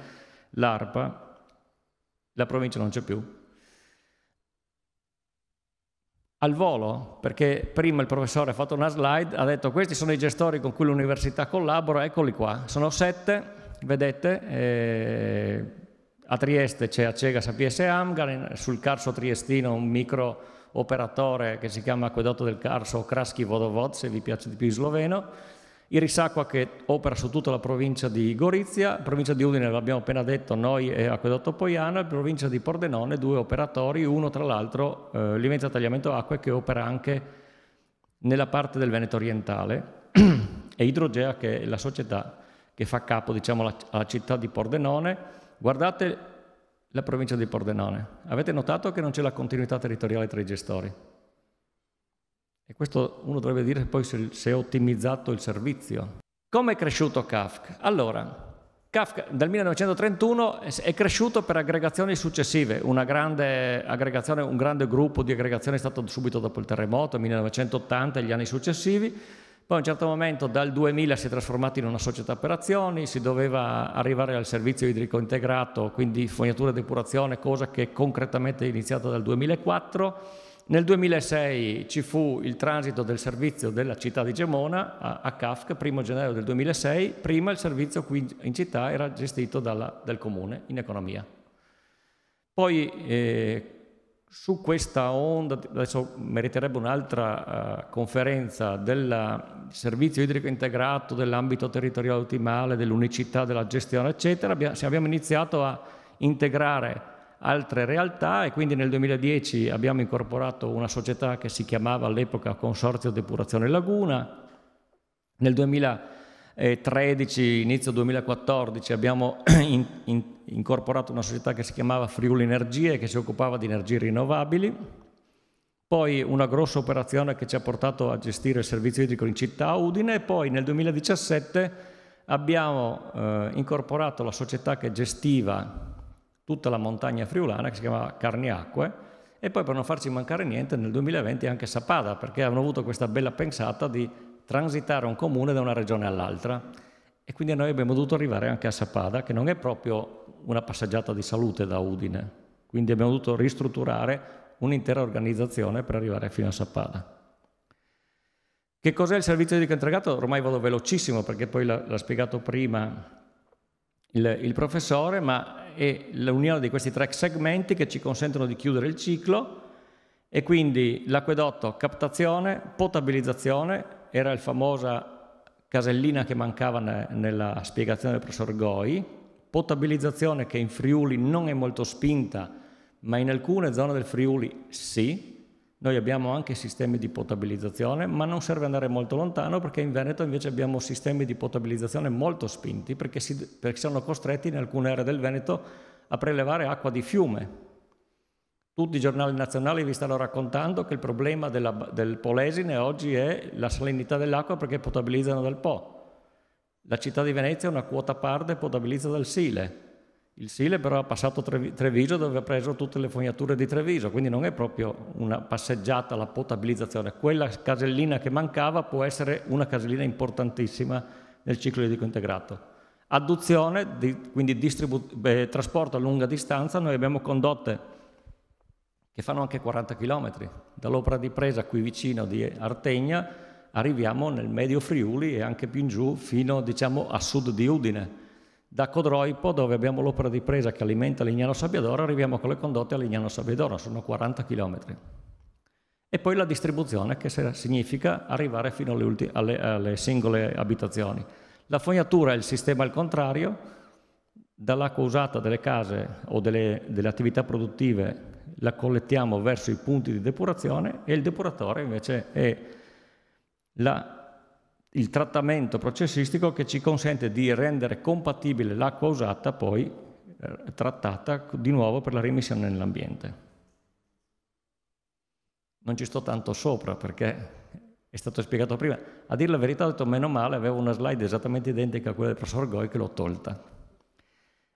l'ARPA, la provincia non c'è più. Al volo, perché prima il professore ha fatto una slide, ha detto questi sono i gestori con cui l'università collabora, eccoli qua, sono sette vedete, eh, a Trieste c'è Acegas APS Amgar, sul Carso triestino un micro operatore che si chiama Acquedotto del Carso, o Kraski Vodovod, se vi piace di più in sloveno, Irisacqua che opera su tutta la provincia di Gorizia, provincia di Udine l'abbiamo appena detto noi e Acquedotto Poiano e provincia di Pordenone due operatori, uno tra l'altro eh, Livenza Tagliamento Acque che opera anche nella parte del Veneto orientale [clears throat] e Idrogea che è la società che fa capo diciamo, alla, città di Pordenone, guardate la provincia di Pordenone. Avete notato che non c'è la continuità territoriale tra i gestori? E questo uno dovrebbe dire poi se, se è ottimizzato il servizio. Come è cresciuto Kafka? Allora, Kafka dal 1931 è cresciuto per aggregazioni successive, grande aggregazione, un grande gruppo di aggregazioni è stato subito dopo il terremoto, 1980 e gli anni successivi, poi a un certo momento dal 2000 si è trasformato in una società per azioni, si doveva arrivare al servizio idrico integrato, quindi fognatura e depurazione, cosa che concretamente è iniziata dal 2004. Nel 2006 ci fu il transito del servizio della città di Gemona a, a CAFC, 1 gennaio del 2006, prima il servizio qui in città era gestito dalla, dal comune in economia. Poi eh, su questa onda, adesso meriterebbe un'altra uh, conferenza del servizio idrico integrato, dell'ambito territoriale ottimale, dell'unicità della gestione, eccetera, abbiamo, abbiamo iniziato a integrare altre realtà e quindi nel 2010 abbiamo incorporato una società che si chiamava all'epoca Consorzio Depurazione Laguna, nel 2013, inizio 2014 abbiamo [clears throat] in, in, incorporato una società che si chiamava Friuli Energie che si occupava di energie rinnovabili, poi una grossa operazione che ci ha portato a gestire il servizio idrico in città Udine e poi nel 2017 abbiamo eh, incorporato la società che gestiva tutta la montagna friulana che si chiamava Carniacque e poi per non farci mancare niente nel 2020 anche Sapada perché hanno avuto questa bella pensata di transitare un comune da una regione all'altra e quindi noi abbiamo dovuto arrivare anche a Sapada, che non è proprio una passeggiata di salute da Udine. Quindi abbiamo dovuto ristrutturare un'intera organizzazione per arrivare fino a Sapada. Che cos'è il servizio di cantragato? Ormai vado velocissimo perché poi l'ha, spiegato prima il, il professore, ma è l'unione di questi tre segmenti che ci consentono di chiudere il ciclo e quindi l'acquedotto, captazione, potabilizzazione, era il famoso casellina che mancava ne, nella spiegazione del professor Goi, potabilizzazione che in Friuli non è molto spinta, ma in alcune zone del Friuli sì. Noi abbiamo anche sistemi di potabilizzazione, ma non serve andare molto lontano perché in Veneto invece abbiamo sistemi di potabilizzazione molto spinti perché, si, perché sono costretti in alcune aree del Veneto a prelevare acqua di fiume tutti i giornali nazionali vi stanno raccontando che il problema della, del Polesine oggi è la salinità dell'acqua perché potabilizzano del Po. La città di Venezia una quota parte potabilizza dal Sile. Il Sile però ha passato Treviso dove ha preso tutte le fognature di Treviso, quindi non è proprio una passeggiata la potabilizzazione. Quella casellina che mancava può essere una casellina importantissima nel ciclo idrico integrato. Adduzione, quindi beh, trasporto a lunga distanza, noi abbiamo condotte e fanno anche 40 km. Dall'opera di presa qui vicino di Artegna arriviamo nel medio Friuli e anche più in giù fino diciamo, a sud di Udine. Da Codroipo, dove abbiamo l'opera di presa che alimenta Lignano Sabbiadoro, arriviamo con le condotte a Lignano Sabbiadoro, sono 40 km. E poi la distribuzione, che significa arrivare fino alle, ulti- alle, alle singole abitazioni. La fognatura è il sistema al contrario, dall'acqua usata delle case o delle, delle attività produttive la collettiamo verso i punti di depurazione e il depuratore invece è la, il trattamento processistico che ci consente di rendere compatibile l'acqua usata poi eh, trattata di nuovo per la rimissione nell'ambiente. Non ci sto tanto sopra perché è stato spiegato prima. A dire la verità ho detto meno male, avevo una slide esattamente identica a quella del professor Goi che l'ho tolta.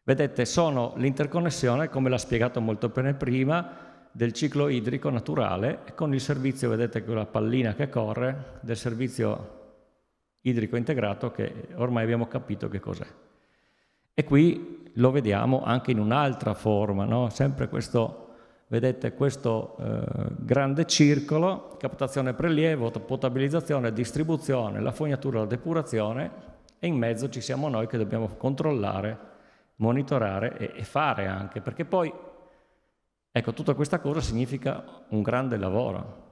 Vedete, sono l'interconnessione, come l'ha spiegato molto bene prima, del ciclo idrico naturale con il servizio, vedete quella pallina che corre, del servizio idrico integrato che ormai abbiamo capito che cos'è. E qui lo vediamo anche in un'altra forma, no? sempre questo, vedete, questo eh, grande circolo, captazione prelievo, potabilizzazione, distribuzione, la fognatura, la depurazione e in mezzo ci siamo noi che dobbiamo controllare monitorare e, e fare anche, perché poi, ecco, tutta questa cosa significa un grande lavoro,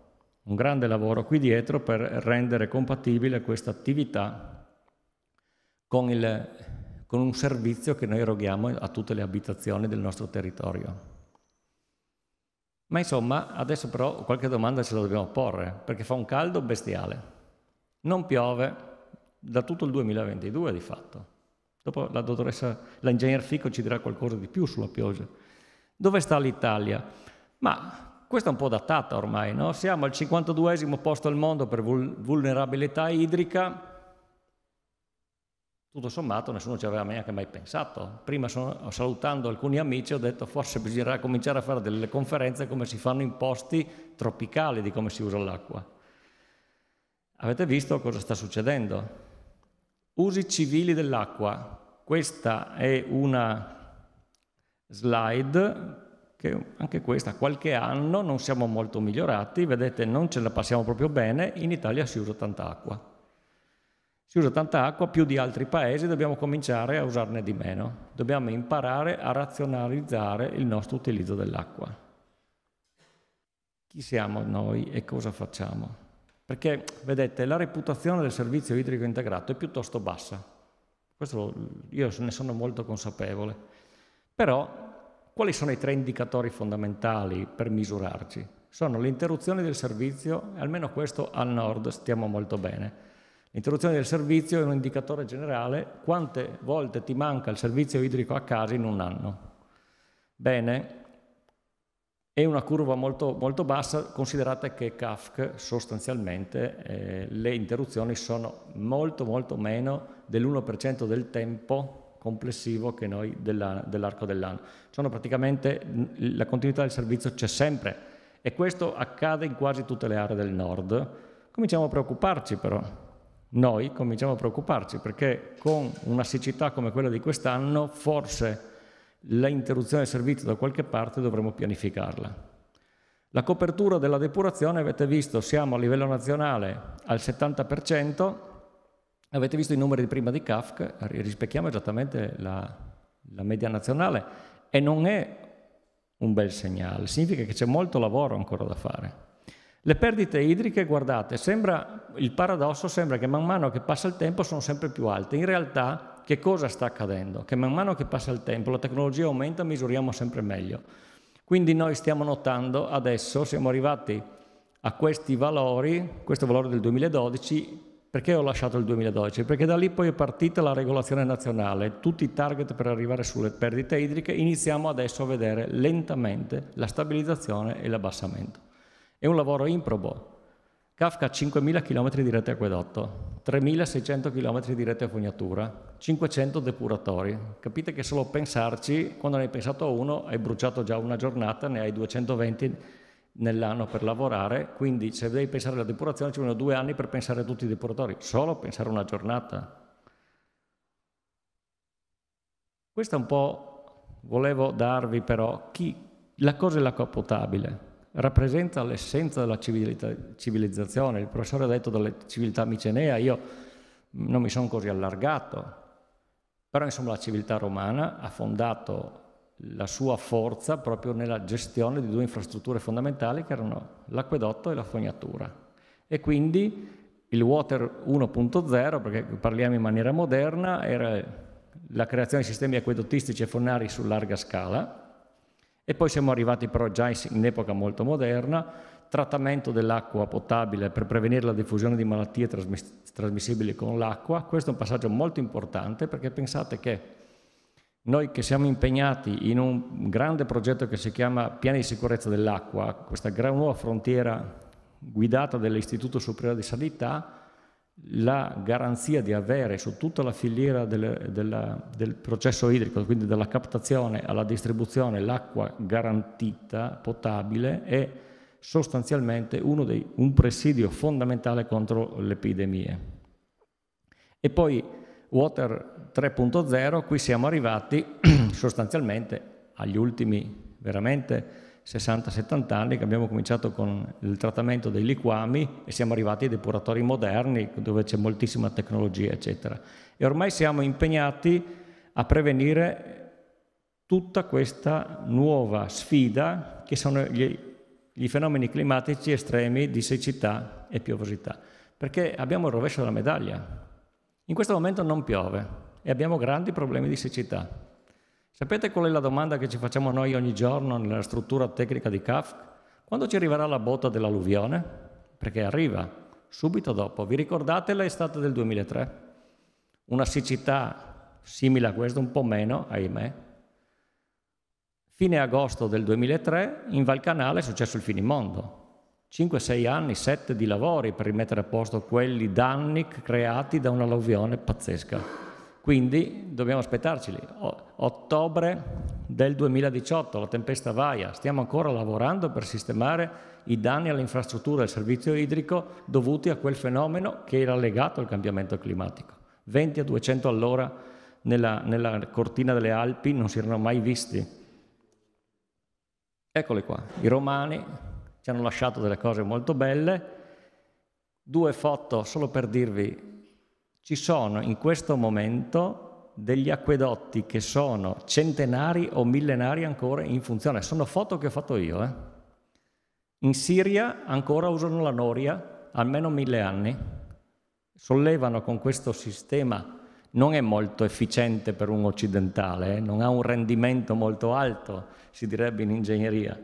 un grande lavoro qui dietro per rendere compatibile questa attività con, il, con, un servizio che noi eroghiamo a tutte le abitazioni del nostro territorio. Ma insomma, adesso però qualche domanda ce la dobbiamo porre, perché fa un caldo bestiale. Non piove da tutto il 2022 di fatto. Dopo la dottoressa, l'ingegner Fico ci dirà qualcosa di più sulla pioggia. Dove sta l'Italia? Ma questa è un po' datata ormai, no? Siamo al 52 posto al mondo per vulnerabilità idrica. Tutto sommato nessuno ci aveva neanche mai pensato. Prima sono, salutando alcuni amici ho detto forse bisognerà cominciare a fare delle conferenze come si fanno in posti tropicali di come si usa l'acqua. Avete visto cosa sta succedendo? Usi civili dell'acqua. Questa è una slide che anche questa qualche anno non siamo molto migliorati, vedete non ce la passiamo proprio bene, in Italia si usa tanta acqua. Si usa tanta acqua più di altri paesi, dobbiamo cominciare a usarne di meno. Dobbiamo imparare a razionalizzare il nostro utilizzo dell'acqua. Chi siamo noi e cosa facciamo? Perché, vedete, la reputazione del servizio idrico integrato è piuttosto bassa. Questo io ne sono molto consapevole. Però, quali sono i tre indicatori fondamentali per misurarci? Sono le interruzioni del servizio, e almeno questo al nord stiamo molto bene. L'interruzione del servizio è un indicatore generale, quante volte ti manca il servizio idrico a casa in un anno. Bene, è una curva molto, molto bassa, considerate che Kafka sostanzialmente eh, le interruzioni sono molto molto meno dell'1% del tempo complessivo che noi della, dell'arco dell'anno. Sono praticamente la continuità del servizio c'è sempre e questo accade in quasi tutte le aree del nord. Cominciamo a preoccuparci però, noi cominciamo a preoccuparci perché con una siccità come quella di quest'anno forse l'interruzione del servizio da qualche parte dovremo pianificarla. La copertura della depurazione, avete visto, siamo a livello nazionale al 70%, avete visto i numeri di prima di Kafk, rispecchiamo esattamente la, la media nazionale e non è un bel segnale, significa che c'è molto lavoro ancora da fare. Le perdite idriche, guardate, sembra, il paradosso sembra che man mano che passa il tempo sono sempre più alte, in realtà che cosa sta accadendo? Che man mano che passa il tempo la tecnologia aumenta, misuriamo sempre meglio. Quindi noi stiamo notando adesso, siamo arrivati a questi valori, questo valore del 2012, perché ho lasciato il 2012? Perché da lì poi è partita la regolazione nazionale, tutti i target per arrivare sulle perdite idriche, iniziamo adesso a vedere lentamente la stabilizzazione e l'abbassamento. È un lavoro improbo, Kafka ha 5.000 km di rete acquedotto, 3.600 km di rete fognatura, 500 depuratori. Capite che solo pensarci, quando ne hai pensato a uno, hai bruciato già una giornata, ne hai 220 nell'anno per lavorare, quindi se devi pensare alla depurazione ci vogliono due anni per pensare a tutti i depuratori, solo pensare a una giornata. Questo è un po' volevo darvi però chi, la cosa è l'acqua potabile rappresenta l'essenza della civilizzazione. Il professore ha detto delle civiltà micenea, io non mi sono così allargato, però insomma la civiltà romana ha fondato la sua forza proprio nella gestione di due infrastrutture fondamentali che erano l'acquedotto e la fognatura. E quindi il Water 1.0, perché parliamo in maniera moderna, era la creazione di sistemi acquedottistici e fonari su larga scala, e poi siamo arrivati però già in epoca molto moderna, trattamento dell'acqua potabile per prevenire la diffusione di malattie trasmissibili con l'acqua. Questo è un passaggio molto importante perché pensate che noi che siamo impegnati in un grande progetto che si chiama Piani di sicurezza dell'acqua, questa gran nuova frontiera guidata dall'Istituto Superiore di Sanità, la garanzia di avere su tutta la filiera del, della, del processo idrico, quindi dalla captazione alla distribuzione, l'acqua garantita, potabile, è sostanzialmente dei, un presidio fondamentale contro le epidemie. E poi Water 3.0, qui siamo arrivati [clears throat] sostanzialmente agli ultimi, veramente, 60-70 anni che abbiamo cominciato con il trattamento dei liquami e siamo arrivati ai depuratori moderni dove c'è moltissima tecnologia, eccetera. E ormai siamo impegnati a prevenire tutta questa nuova sfida che sono gli, gli fenomeni climatici estremi di seccità e piovosità. Perché abbiamo il rovescio della medaglia. In questo momento non piove e abbiamo grandi problemi di seccità. Sapete qual è la domanda che ci facciamo noi ogni giorno nella struttura tecnica di Kafka? Quando ci arriverà la botta dell'alluvione? Perché arriva subito dopo. Vi ricordate l'estate del 2003? Una siccità simile a questa, un po' meno, ahimè. Fine agosto del 2003 in Val Canale è successo il finimondo. 5-6 anni, 7 di lavori per rimettere a posto quelli danni creati da un'alluvione pazzesca. Quindi dobbiamo aspettarci ottobre del 2018, la tempesta Vaia, stiamo ancora lavorando per sistemare i danni all'infrastruttura e al servizio idrico dovuti a quel fenomeno che era legato al cambiamento climatico. 20 a 200 all'ora nella, nella cortina delle Alpi non si erano mai visti. Eccole qua, i romani ci hanno lasciato delle cose molto belle, due foto solo per dirvi ci sono in questo momento degli acquedotti che sono centenari o millenari ancora in funzione. Sono foto che ho fatto io. Eh. In Siria ancora usano la noria almeno mille anni. Sollevano con questo sistema, non è molto efficiente per un occidentale, eh. non ha un rendimento molto alto, si direbbe in ingegneria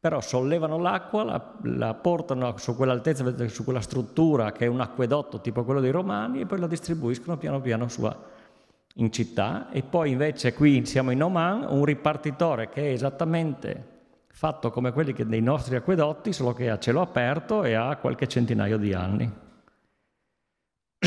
però sollevano l'acqua, la, la portano su quell'altezza, su quella struttura che è un acquedotto tipo quello dei romani e poi la distribuiscono piano piano sua, in città e poi invece qui siamo in Oman, un ripartitore che è esattamente fatto come quelli dei nostri acquedotti, solo che è a cielo aperto e ha qualche centinaio di anni. [clears throat]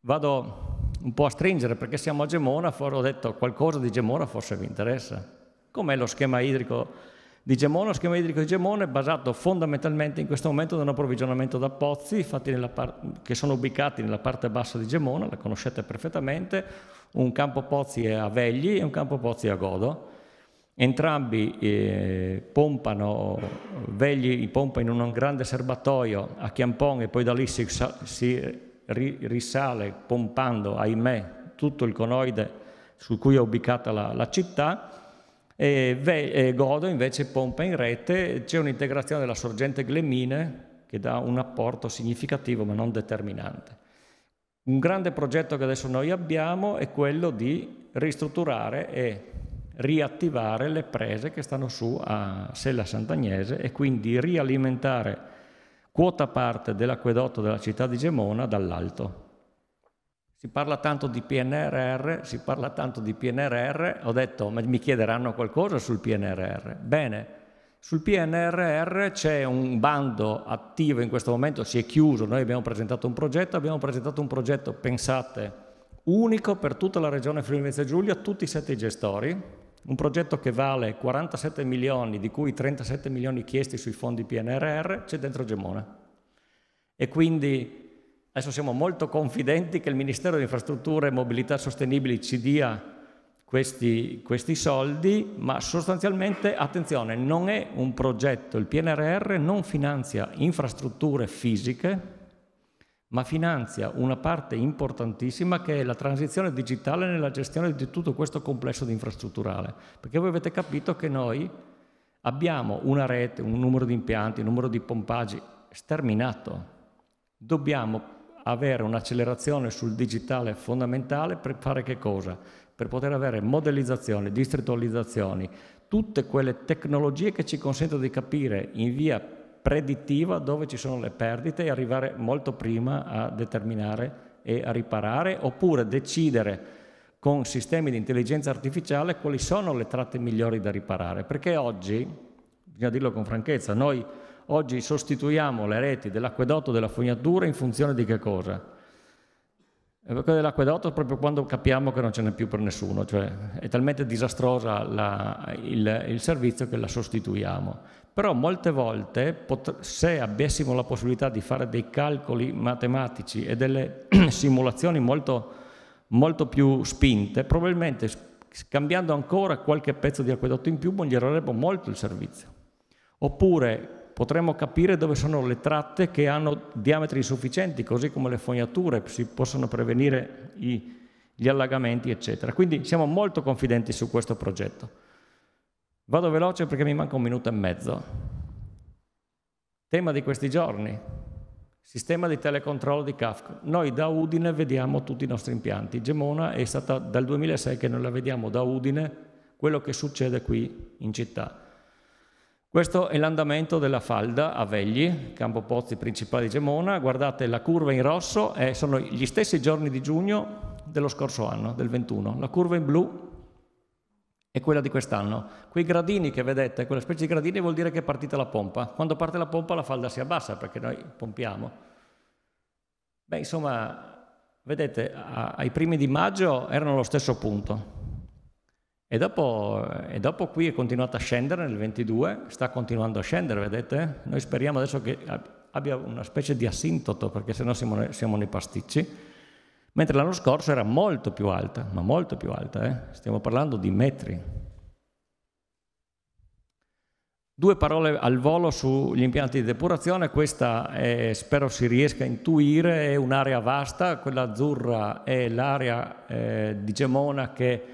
Vado un po' a stringere perché siamo a Gemona, ho detto qualcosa di Gemona forse vi interessa. Com'è lo schema idrico? di Gemona, lo schema idrico di Gemona è basato fondamentalmente in questo momento da un approvvigionamento da pozzi part- che sono ubicati nella parte bassa di Gemona, la conoscete perfettamente, un campo pozzi a Vegli e un campo pozzi a Godo. Entrambi eh, pompano, Vegli pompa in un grande serbatoio a Chiampon e poi da lì si, si ri- risale pompando, ahimè, tutto il conoide su cui è ubicata la, la città Godo invece pompa in rete, c'è un'integrazione della sorgente Glemmine che dà un apporto significativo ma non determinante. Un grande progetto che adesso noi abbiamo è quello di ristrutturare e riattivare le prese che stanno su a Sella Sant'Agnese e quindi rialimentare quota parte dell'acquedotto della città di Gemona dall'alto. Si parla tanto di PNRR, si parla tanto di PNRR, ho detto, ma mi chiederanno qualcosa sul PNRR. Bene, sul PNRR c'è un bando attivo in questo momento, si è chiuso, noi abbiamo presentato un progetto, abbiamo presentato un progetto, pensate, unico per tutta la regione Friuli Venezia Giulia, tutti i sette gestori, un progetto che vale 47 milioni, di cui 37 milioni chiesti sui fondi PNRR, c'è dentro Gemona. E quindi Adesso siamo molto confidenti che il Ministero di Infrastrutture e Mobilità Sostenibili ci dia questi, questi, soldi, ma sostanzialmente, attenzione, non è un progetto, il PNRR non finanzia infrastrutture fisiche, ma finanzia una parte importantissima che è la transizione digitale nella gestione di tutto questo complesso di infrastrutturale. Perché voi avete capito che noi abbiamo una rete, un numero di impianti, un numero di pompaggi sterminato. Dobbiamo avere un'accelerazione sul digitale fondamentale per fare che cosa? Per poter avere modellizzazioni, distrettualizzazioni, tutte quelle tecnologie che ci consentono di capire in via predittiva dove ci sono le perdite e arrivare molto prima a determinare e a riparare, oppure decidere con sistemi di intelligenza artificiale quali sono le tratte migliori da riparare. Perché oggi, bisogna dirlo con franchezza, noi Oggi sostituiamo le reti dell'acquedotto della fognatura in funzione di che cosa? Quello dell'acquedotto è proprio quando capiamo che non ce n'è più per nessuno, cioè è talmente disastrosa la, il, il, servizio che la sostituiamo. Però molte volte pot- se avessimo la possibilità di fare dei calcoli matematici e delle [clears throat] simulazioni molto, molto più spinte, probabilmente cambiando ancora qualche pezzo di acquedotto in più migliorerebbe molto il servizio. Oppure potremmo capire dove sono le tratte che hanno diametri sufficienti, così come le fognature, si possono prevenire gli allagamenti, eccetera. Quindi siamo molto confidenti su questo progetto. Vado veloce perché mi manca un minuto e mezzo. Tema di questi giorni, Sistema di telecontrollo di Kafka. Noi da Udine vediamo tutti i nostri impianti. Gemona è stata dal 2006 che noi la vediamo da Udine, quello che succede qui in città. Questo è l'andamento della falda a Vegli, campo pozzi principale di Gemona. Guardate la curva in rosso, eh, sono gli stessi giorni di giugno dello scorso anno, del 21. La curva in blu è quella di quest'anno. Quei gradini che vedete, quella specie di gradini, vuol dire che è partita la pompa. Quando parte la pompa la falda si abbassa perché noi pompiamo. Beh, insomma, vedete, ai primi di maggio erano allo stesso punto. E dopo, eh, e dopo, qui è continuata a scendere nel 22, sta continuando a scendere, vedete? Noi speriamo adesso che abbia una specie di asintoto, perché sennò siamo, siamo nei pasticci. Mentre l'anno scorso era molto più alta, ma molto più alta, eh? stiamo parlando di metri. Due parole al volo sugli impianti di depurazione, questa è, spero si riesca a intuire, è un'area vasta, quella azzurra è l'area eh, di Gemona che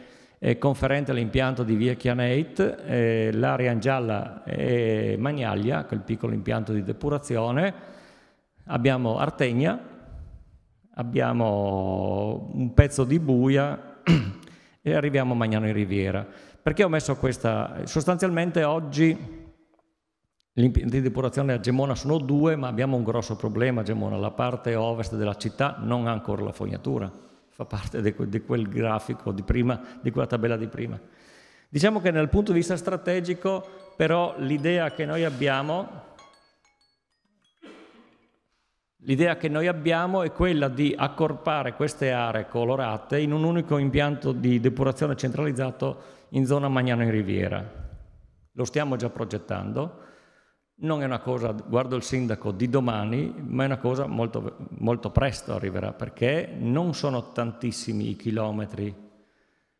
eh, conferente all'impianto di via Chianeit, eh, l'area Angialla e Magnaglia, quel piccolo impianto di depurazione, abbiamo Artegna, abbiamo un pezzo di Buia [clears throat] e arriviamo a Magnano in Riviera. Perché ho messo questa? Sostanzialmente oggi gli impianti di depurazione a Gemona sono due, ma abbiamo un grosso problema a Gemona, la parte ovest della città non ha ancora la fognatura fa parte di quel, di quel grafico di prima, di quella tabella di prima. Diciamo che dal punto di vista strategico, però, l'idea che noi abbiamo L'idea che noi abbiamo è quella di accorpare queste aree colorate in un unico impianto di depurazione centralizzato in zona Magnano in Riviera. Lo stiamo già progettando, non è una cosa, guardo il sindaco di domani, ma è una cosa molto, molto presto arriverà, perché non sono tantissimi i chilometri,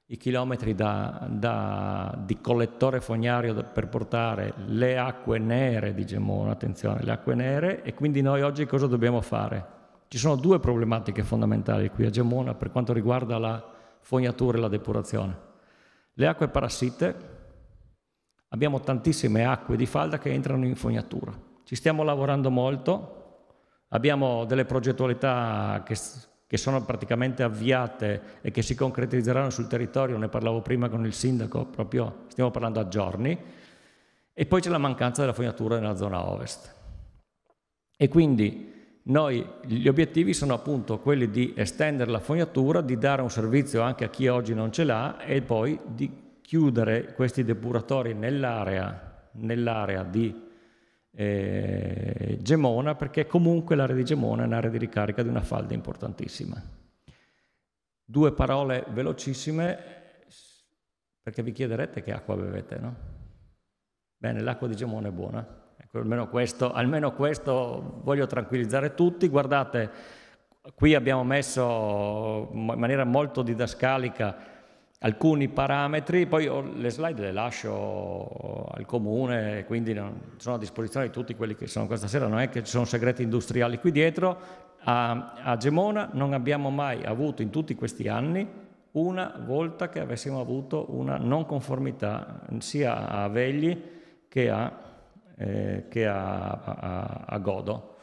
i chilometri da, da, di collettore fognario per portare le acque nere di Gemona, attenzione, le acque nere, e quindi noi oggi cosa dobbiamo fare? Ci sono due problematiche fondamentali qui a Gemona per quanto riguarda la fognatura e la depurazione. Le acque parassite, Abbiamo tantissime acque di falda che entrano in fognatura. Ci stiamo lavorando molto, abbiamo delle progettualità che, che sono praticamente avviate e che si concretizzeranno sul territorio, ne parlavo prima con il sindaco, proprio stiamo parlando a giorni, e poi c'è la mancanza della fognatura nella zona ovest. E quindi noi gli obiettivi sono appunto quelli di estendere la fognatura, di dare un servizio anche a chi oggi non ce l'ha e poi di chiudere questi depuratori nell'area, nell'area di eh, Gemona perché comunque l'area di Gemona è un'area di ricarica di una falda importantissima. Due parole velocissime perché vi chiederete che acqua bevete, no? Bene, l'acqua di Gemona è buona. Ecco, almeno questo, almeno questo voglio tranquillizzare tutti. Guardate, qui abbiamo messo in maniera molto didascalica alcuni parametri, poi le slide le lascio al comune, quindi sono a disposizione di tutti quelli che sono questa sera, non è che ci sono segreti industriali qui dietro, a, a Gemona non abbiamo mai avuto in tutti questi anni una volta che avessimo avuto una non conformità sia a Vegli che a, eh, che a, a, a Godo.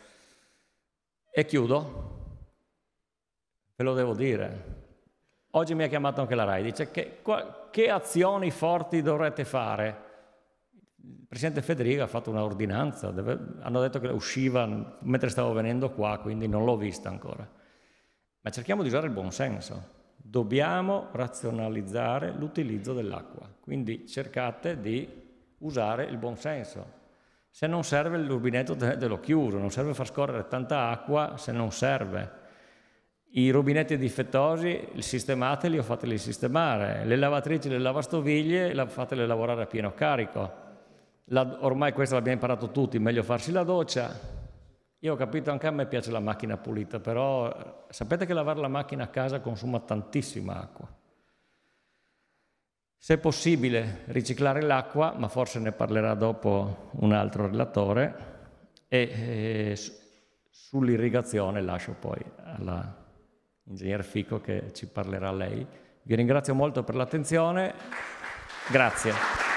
E chiudo, ve lo devo dire, Oggi mi ha chiamato anche la RAI, dice che, che azioni forti dovrete fare? Il presidente Federica ha fatto un'ordinanza, dove, hanno detto che usciva mentre stavo venendo qua, quindi non l'ho vista ancora. Ma cerchiamo di usare il buon senso. Dobbiamo razionalizzare l'utilizzo dell'acqua, quindi cercate di usare il buon senso. Se non serve il rubinetto tenetelo chiuso, non serve far scorrere tanta acqua se non serve i rubinetti difettosi sistemateli o fateli sistemare, le lavatrici, le lavastoviglie fatele lavorare a pieno carico. La, ormai questo l'abbiamo imparato tutti, meglio farsi la doccia. Io ho capito, anche a me piace la macchina pulita, però eh, sapete che lavare la macchina a casa consuma tantissima acqua. Se è possibile riciclare l'acqua, ma forse ne parlerà dopo un altro relatore, e, e eh, sull'irrigazione lascio poi alla ingegner Fico che ci parlerà lei. Vi ringrazio molto per l'attenzione, grazie.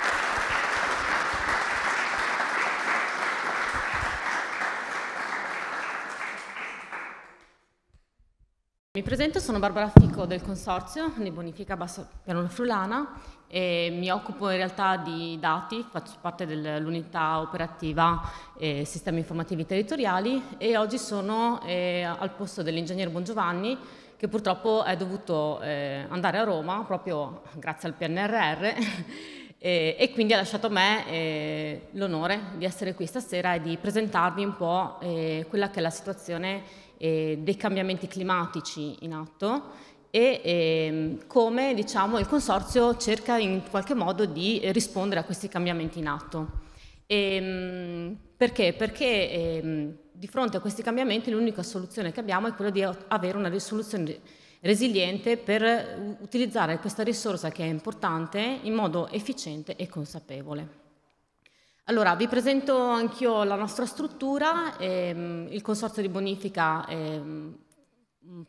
Mi presento, sono Barbara Fico del Consorzio di Bonifica Basso Pianola Frulana e mi occupo in realtà di dati, faccio parte dell'unità operativa eh, Sistemi Informativi Territoriali e oggi sono eh, al posto dell'ingegner Bongiovanni che purtroppo è dovuto eh, andare a Roma proprio grazie al PNRR [laughs] e, eh, e quindi ha lasciato a me eh, l'onore di essere qui stasera e di presentarvi un po' eh, quella che è la situazione eh, dei cambiamenti climatici in atto e eh, come diciamo, il Consorzio cerca in qualche modo di rispondere a questi cambiamenti in atto. E, ehm, perché? Perché eh, di fronte a questi cambiamenti l'unica soluzione che abbiamo è quella di avere una risoluzione resiliente per utilizzare questa risorsa che è importante in modo efficiente e consapevole. Allora, vi presento anch'io la nostra struttura. Ehm, il Consorzio di Bonifica ehm,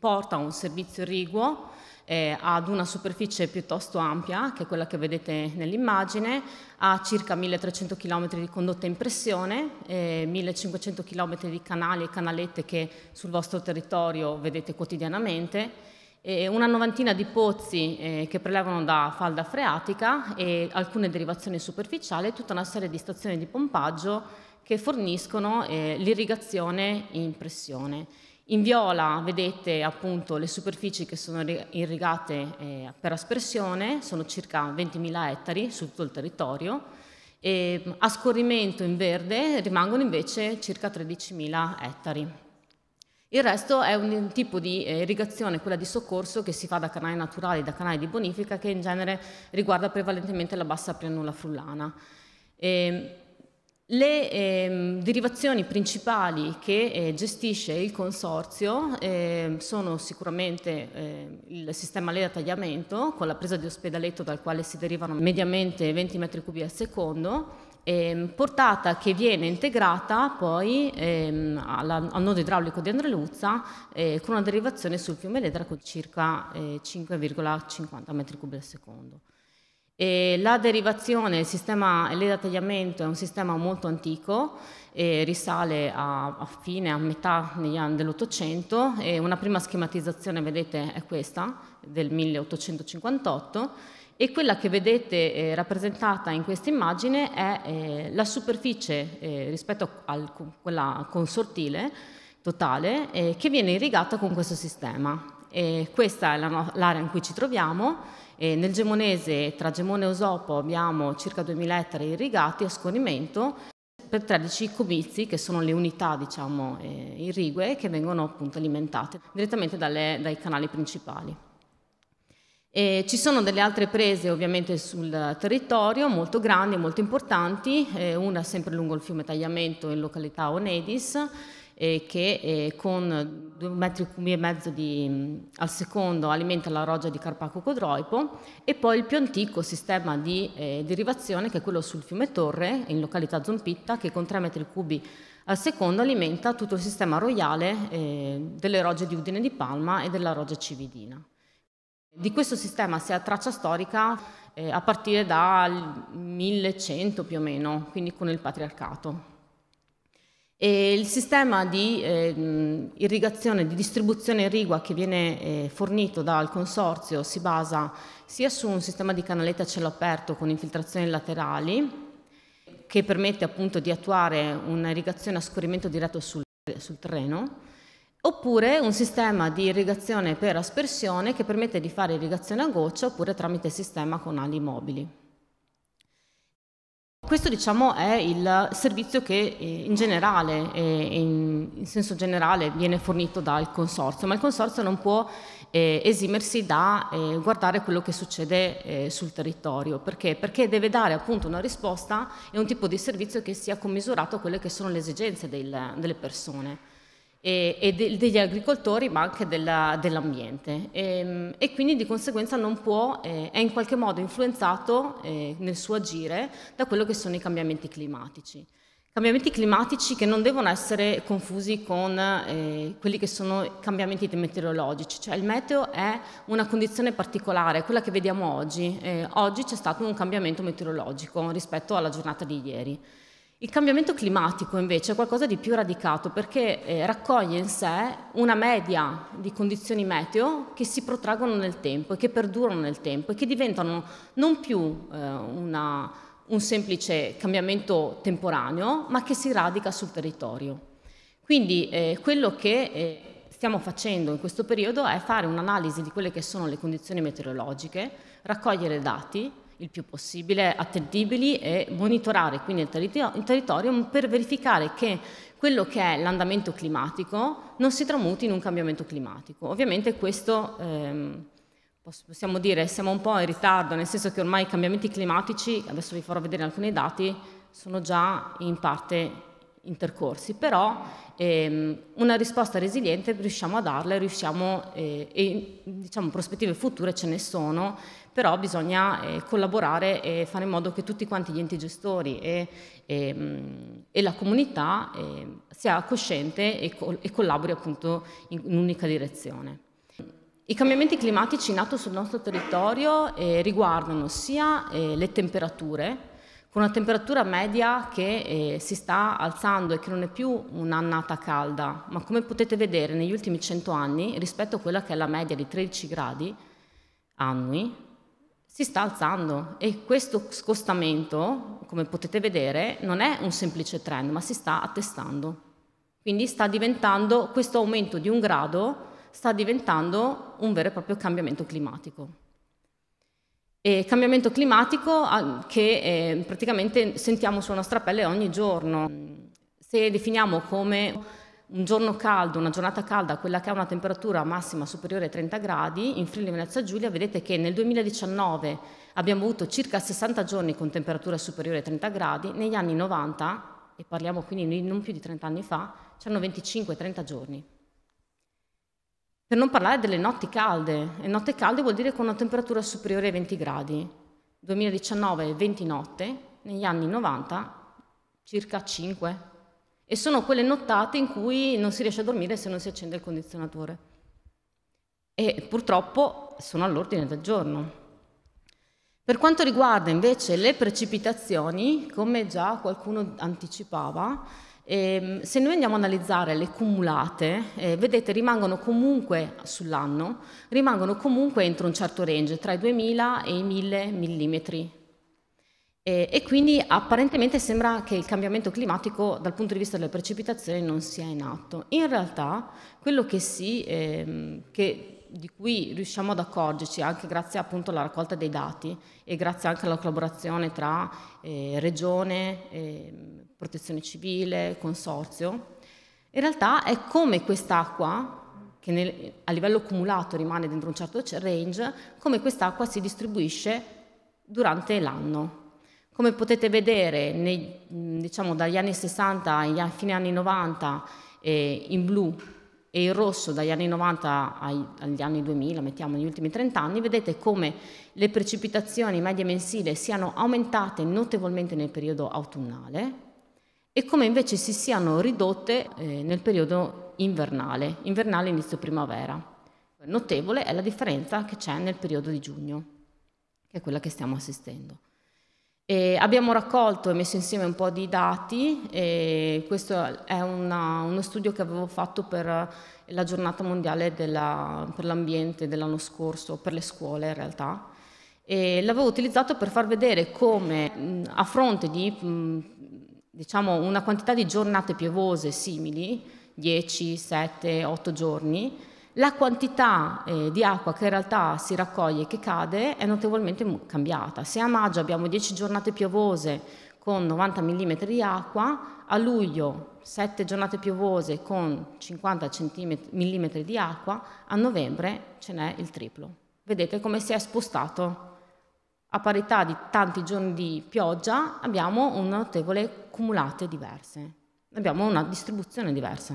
porta un servizio irriguo eh, ad una superficie piuttosto ampia, che è quella che vedete nell'immagine, ha circa 1300 km di condotta in pressione, eh, 1500 km di canali e canalette che sul vostro territorio vedete quotidianamente una novantina di pozzi eh, che prelevano da falda freatica e alcune derivazioni superficiali e tutta una serie di stazioni di pompaggio che forniscono eh, l'irrigazione in pressione. In viola vedete appunto le superfici che sono irrigate eh, per aspersione, sono circa 20.000 ettari su tutto il territorio, e mm, a scorrimento in verde rimangono invece circa 13.000 ettari. Il resto è un tipo di eh, irrigazione, quella di soccorso, che si fa da canali naturali, da canali di bonifica, che in genere riguarda prevalentemente la bassa pianura frullana. E ehm, le eh, derivazioni principali che eh, gestisce il consorzio eh, sono sicuramente ehm, il sistema leda tagliamento con la presa di ospedaletto dal quale si derivano mediamente 20 metri cubi al secondo, eh, portata che viene integrata poi ehm, alla, al nodo idraulico di Andreluzza eh, con una derivazione sul fiume Ledra con circa 5,50 eh, m3 al secondo. E la derivazione, il sistema Leda Tagliamento è un sistema molto antico, eh, risale a, a, fine, a metà degli anni dell'Ottocento una prima schematizzazione, vedete, è questa, del 1858 e quella che vedete eh, rappresentata in questa immagine è eh, la superficie eh, rispetto a quella consortile totale eh, che viene irrigata con questo sistema. E questa è l'area in cui ci troviamo. nel Gemonese, tra Gemone e Osopo, abbiamo circa 2.000 ettari irrigati a scorrimento per 13 comizi, che sono le unità diciamo, eh, irrigue, che vengono appunto alimentate direttamente dalle, dai canali principali. E ci sono delle altre prese ovviamente sul territorio, molto grandi e molto importanti, eh, una sempre lungo il fiume Tagliamento in località Onedis, eh, che eh, con 2,5 metri e mezzo di, mh, al secondo alimenta la roggia di Carpaco Codroipo e poi il più antico sistema di derivazione che è quello sul fiume Torre in località Zompitta che con 3 metri cubi al secondo alimenta tutto il sistema royale delle rogge di Udine di Palma e della roggia Cividina. Di questo sistema si ha traccia storica eh, a partire dal 1100 più o meno, quindi con il patriarcato. E il sistema di eh, irrigazione, di distribuzione irrigua che viene eh, fornito dal consorzio si basa sia su un sistema di canalette a cielo aperto con infiltrazioni laterali, che permette appunto di attuare un'irrigazione a scorrimento diretto sul, sul terreno, oppure un sistema di irrigazione per aspersione che permette di fare irrigazione a goccia oppure tramite sistema con ali mobili. Questo diciamo, è il servizio che eh, in generale, eh, in, senso generale, viene fornito dal consorzio, ma il consorzio non può eh, esimersi da guardare quello che succede sul territorio. Perché? Perché deve dare appunto una risposta e un tipo di servizio che sia commisurato a quelle che sono le esigenze delle persone e, e de, degli agricoltori ma anche della, dell'ambiente e, ehm, e, quindi di conseguenza non può, eh, è in qualche modo influenzato eh, nel suo agire da quello che sono i cambiamenti climatici. Cambiamenti climatici che non devono essere confusi con eh, quelli che sono cambiamenti meteorologici, cioè il meteo è una condizione particolare, quella che vediamo oggi. Eh, oggi c'è stato un cambiamento meteorologico rispetto alla giornata di ieri. Il cambiamento climatico invece è qualcosa di più radicato perché eh, raccoglie in sé una media di condizioni meteo che si protraggono nel tempo e che perdurano nel tempo e che diventano non più eh, una, un semplice cambiamento temporaneo ma che si radica sul territorio. Quindi eh, quello che eh, stiamo facendo in questo periodo è fare un'analisi di quelle che sono le condizioni meteorologiche, raccogliere dati, il più possibile attendibili e monitorare quindi il, terito- il territorio per verificare che quello che è l'andamento climatico non si tramuti in un cambiamento climatico. Ovviamente questo ehm, possiamo dire siamo un po' in ritardo, nel senso che ormai i cambiamenti climatici, adesso vi farò vedere alcuni dati, sono già in parte intercorsi, però ehm, una risposta resiliente riusciamo a darla riusciamo, eh, e diciamo prospettive future ce ne sono però bisogna eh, collaborare e fare in modo che tutti quanti gli enti gestori e, e, mh, mm, e la comunità eh, sia cosciente e, col- e collabori appunto in un'unica direzione. I cambiamenti climatici in atto sul nostro territorio eh, riguardano sia eh, le temperature, con una temperatura media che eh, si sta alzando e che non è più un'annata calda, ma come potete vedere negli ultimi 100 anni rispetto a quella che è la media di 13 gradi annui, si sta alzando e questo scostamento, come potete vedere, non è un semplice trend, ma si sta attestando. Quindi sta diventando, questo aumento di un grado sta diventando un vero e proprio cambiamento climatico. E cambiamento climatico ah, che eh, praticamente sentiamo sulla nostra pelle ogni giorno. Se definiamo come un giorno caldo, una giornata calda, quella che ha una temperatura massima superiore ai 30 gradi, in Friuli Venezia Giulia vedete che nel 2019 abbiamo avuto circa 60 giorni con temperatura superiore ai 30 gradi, negli anni 90, e parliamo quindi di non più di 30 anni fa, c'erano 25-30 giorni. Per non parlare delle notti calde, e notte calde vuol dire con una temperatura superiore ai 20 gradi. 2019 20 notte, negli anni 90 circa 5 e sono quelle nottate in cui non si riesce a dormire se non si accende il condizionatore. E purtroppo sono all'ordine del giorno. Per quanto riguarda invece le precipitazioni, come già qualcuno anticipava, ehm, se noi andiamo ad analizzare le cumulate, eh, vedete rimangono comunque sull'anno, rimangono comunque entro un certo range, tra i 2000 e i 1000 mm e, e, quindi apparentemente sembra che il cambiamento climatico dal punto di vista delle precipitazioni non sia in atto. In realtà quello che sì, eh, che, di cui riusciamo ad accorgerci anche grazie appunto alla raccolta dei dati e grazie anche alla collaborazione tra eh, regione, eh, protezione civile, consorzio, in realtà è come quest'acqua che nel, a livello accumulato rimane dentro un certo range, come quest'acqua si distribuisce durante l'anno. Come potete vedere, nei, diciamo, dagli anni 60 ai fine anni 90 eh, in blu e in rosso dagli anni 90 ai, agli anni 2000, mettiamo gli ultimi 30 anni, vedete come le precipitazioni medie mensili siano aumentate notevolmente nel periodo autunnale e come invece si siano ridotte eh, nel periodo invernale, invernale inizio primavera. Notevole è la differenza che c'è nel periodo di giugno, che è quella che stiamo assistendo. E abbiamo raccolto e messo insieme un po' di dati e questo è una, uno studio che avevo fatto per la giornata mondiale della, per l'ambiente dell'anno scorso, per le scuole in realtà. E l'avevo utilizzato per far vedere come a fronte di diciamo, una quantità di giornate piovose simili, 10, 7, 8 giorni, la quantità eh, di acqua che in realtà si raccoglie e che cade è notevolmente cambiata. Se a maggio abbiamo 10 giornate piovose con 90 mm di acqua, a luglio 7 giornate piovose con 50 mm di acqua, a novembre ce n'è il triplo. Vedete come si è spostato. A parità di tanti giorni di pioggia abbiamo un notevole cumulate diverse, abbiamo una distribuzione diversa.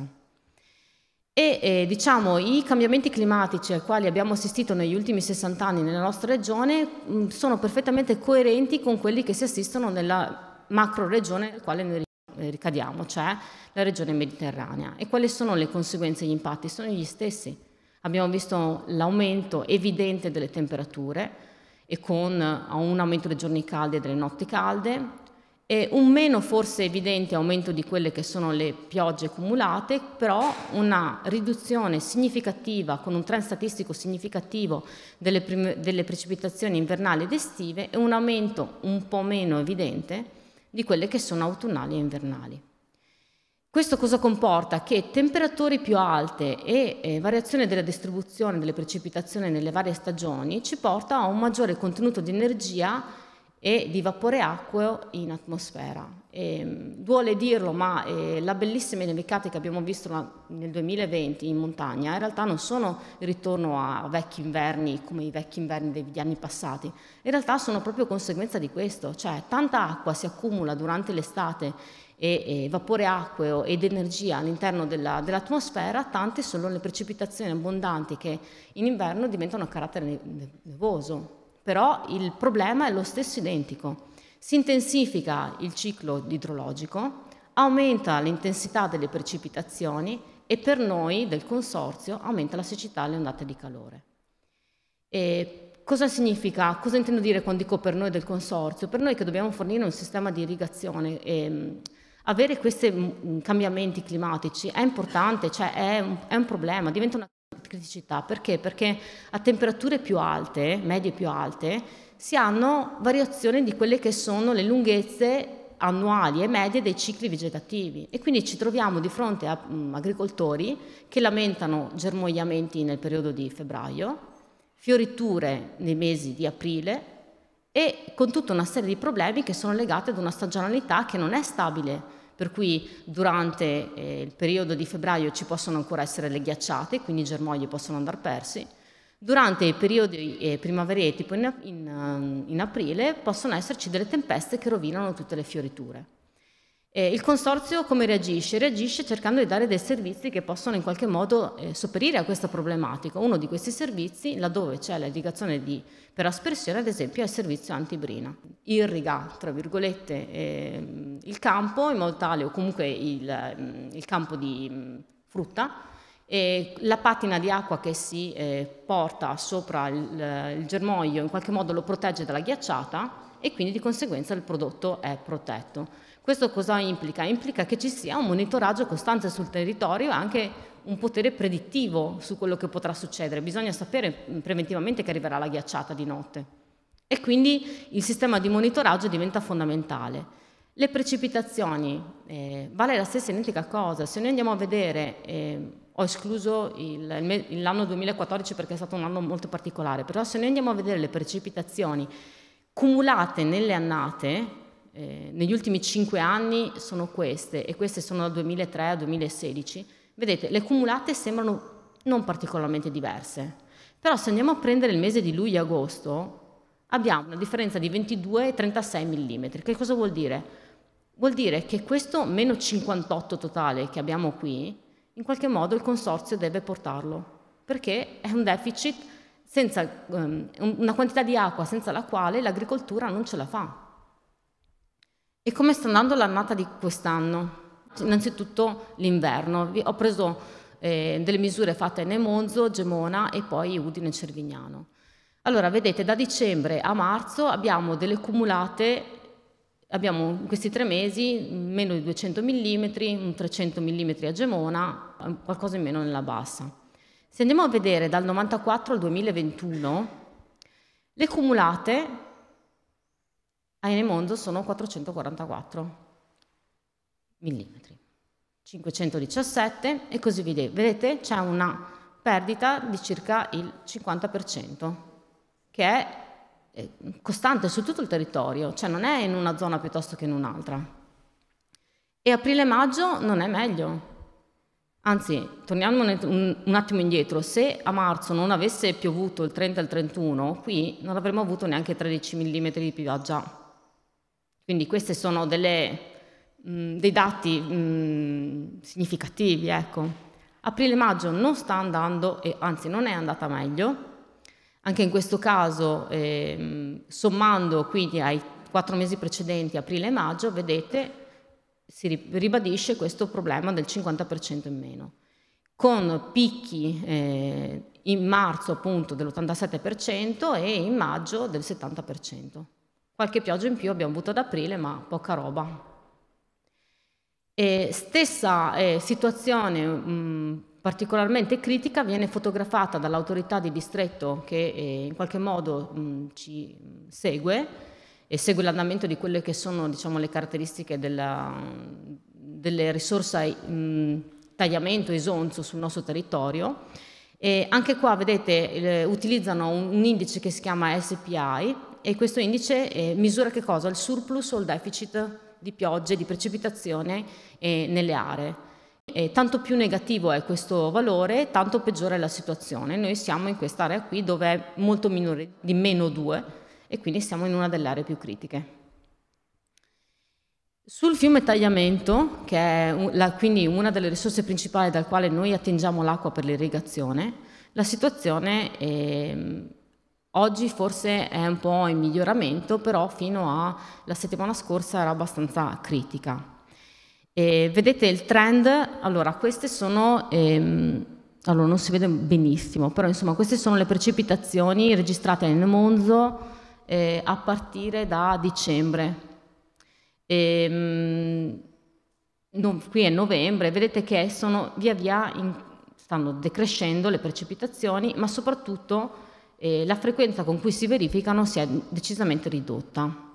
E eh, diciamo, i cambiamenti climatici ai quali abbiamo assistito negli ultimi 60 anni nella nostra regione mh, mm, sono perfettamente coerenti con quelli che si assistono nella macro regione nel quale noi eh, ricadiamo, cioè la regione mediterranea. E quali sono le conseguenze e gli impatti? Sono gli stessi. Abbiamo visto l'aumento evidente delle temperature e con eh, un aumento dei giorni caldi e delle notti calde, e un meno forse evidente aumento di quelle che sono le piogge accumulate, però una riduzione significativa, con un trend statistico significativo delle, prime, delle precipitazioni invernali ed estive e un aumento un po' meno evidente di quelle che sono autunnali e invernali. Questo cosa comporta? Che temperature più alte e eh, variazione della distribuzione delle precipitazioni nelle varie stagioni ci porta a un maggiore contenuto di energia e di vapore acqueo in atmosfera. E, ehm, duole dirlo, ma eh, la bellissima nevicata che abbiamo visto nel 2020 in montagna in realtà non sono il ritorno a vecchi inverni come i vecchi inverni degli anni passati, in realtà sono proprio conseguenza di questo, cioè tanta acqua si accumula durante l'estate e, e, vapore acqueo ed energia all'interno della, dell'atmosfera, tante sono le precipitazioni abbondanti che in inverno diventano a carattere nevoso però il problema è lo stesso identico. Si intensifica il ciclo idrologico, aumenta l'intensità delle precipitazioni e per noi del consorzio aumenta la siccità e le ondate di calore. E cosa significa? Cosa intendo dire quando dico per noi del consorzio? Per noi che dobbiamo fornire un sistema di irrigazione, ehm, avere questi mm, mm, cambiamenti climatici è importante, cioè è un, è un problema, diventa una criticità. Perché? Perché a temperature più alte, medie più alte, si hanno variazioni di quelle che sono le lunghezze annuali e medie dei cicli vegetativi e quindi ci troviamo di fronte a mh, mm, agricoltori che lamentano germogliamenti nel periodo di febbraio, fioriture nei mesi di aprile e con tutta una serie di problemi che sono legati ad una stagionalità che non è stabile per cui durante eh, il periodo di febbraio ci possono ancora essere le ghiacciate, quindi i germogli possono andare persi. Durante i periodi eh, primaverieri, tipo in, in, ehm, in aprile, possono esserci delle tempeste che rovinano tutte le fioriture. Eh, il consorzio come reagisce? Reagisce cercando di dare dei servizi che possono in qualche modo eh, sopperire a questa problematica. Uno di questi servizi, laddove c'è l'irrigazione di, per aspersione, ad esempio, è il servizio antibrina. Irriga, tra virgolette, eh, il campo in modo tale, o comunque il, mm, il campo di mm, frutta, e la patina di acqua che si eh, porta sopra il, eh, il, germoglio in qualche modo lo protegge dalla ghiacciata e quindi di conseguenza il prodotto è protetto. Questo cosa implica? Implica che ci sia un monitoraggio costante sul territorio e anche un potere predittivo su quello che potrà succedere. Bisogna sapere mm, preventivamente che arriverà la ghiacciata di notte. E quindi il sistema di monitoraggio diventa fondamentale. Le precipitazioni, eh, vale la stessa identica cosa. Se noi andiamo a vedere, eh, ho escluso il, il, l'anno 2014 perché è stato un anno molto particolare, però se noi andiamo a vedere le precipitazioni cumulate nelle annate, eh, negli ultimi cinque anni sono queste, e queste sono dal 2003 al 2016, vedete, le cumulate sembrano non particolarmente diverse, però se andiamo a prendere il mese di luglio e agosto, abbiamo una differenza di 22 e 36 mm. Che cosa vuol dire? Vuol dire che questo meno 58 totale che abbiamo qui, in qualche modo il consorzio deve portarlo, perché è un deficit senza um, una quantità di acqua senza la quale l'agricoltura non ce la fa. E come sta andando l'annata di quest'anno? Innanzitutto l'inverno. Ho preso eh, delle misure fatte nel Monzo, Gemona e poi Udine e Cervignano. Allora, vedete, da dicembre a marzo abbiamo delle cumulate, abbiamo in questi tre mesi meno di 200 mm, un 300 mm a Gemona, qualcosa in meno nella bassa. Se andiamo a vedere dal 94 al 2021, le cumulate a mondo sono 444 mm, 517 e così via. Vedete c'è una perdita di circa il 50%, che è eh, costante su tutto il territorio, cioè non è in una zona piuttosto che in un'altra. E aprile-maggio non è meglio. Anzi, torniamo un attimo indietro, se a marzo non avesse piovuto il 30 e il 31, qui non avremmo avuto neanche 13 mm di pioggia quindi questi sono delle, mh, dei dati mh, significativi. Ecco. Aprile-maggio non sta andando, e anzi non è andata meglio. Anche in questo caso, eh, sommando quindi ai quattro mesi precedenti, aprile e maggio, vedete, si ribadisce questo problema del 50% in meno, con picchi eh, in marzo appunto dell'87% e in maggio del 70%. Qualche pioggia in più abbiamo avuto ad aprile, ma poca roba. E stessa eh, situazione mh, particolarmente critica viene fotografata dall'autorità di distretto che eh, in qualche modo mh, ci segue e segue l'andamento di quelle che sono diciamo, le caratteristiche della, delle risorse mh, tagliamento e esonzo sul nostro territorio. E anche qua, vedete, eh, utilizzano un, un indice che si chiama SPI, e questo indice eh, misura che cosa? Il surplus o il deficit di piogge, di precipitazione eh, nelle aree. E eh, tanto più negativo è questo valore, tanto peggiore è la situazione. Noi siamo in quest'area qui dove è molto minore di meno 2 e quindi siamo in una delle aree più critiche. Sul fiume Tagliamento, che è la, quindi una delle risorse principali dal quale noi attingiamo l'acqua per l'irrigazione, la situazione è ehm, Oggi forse è un po' in miglioramento, però fino alla settimana scorsa era abbastanza critica. E vedete il trend? Allora, queste sono, ehm, allora non si vede benissimo, però insomma queste sono le precipitazioni registrate nel Monzo eh, a partire da dicembre. E, mh, non, qui è novembre, vedete che sono via via in, stanno decrescendo le precipitazioni, ma soprattutto eh, la frequenza con cui si verificano si è decisamente ridotta.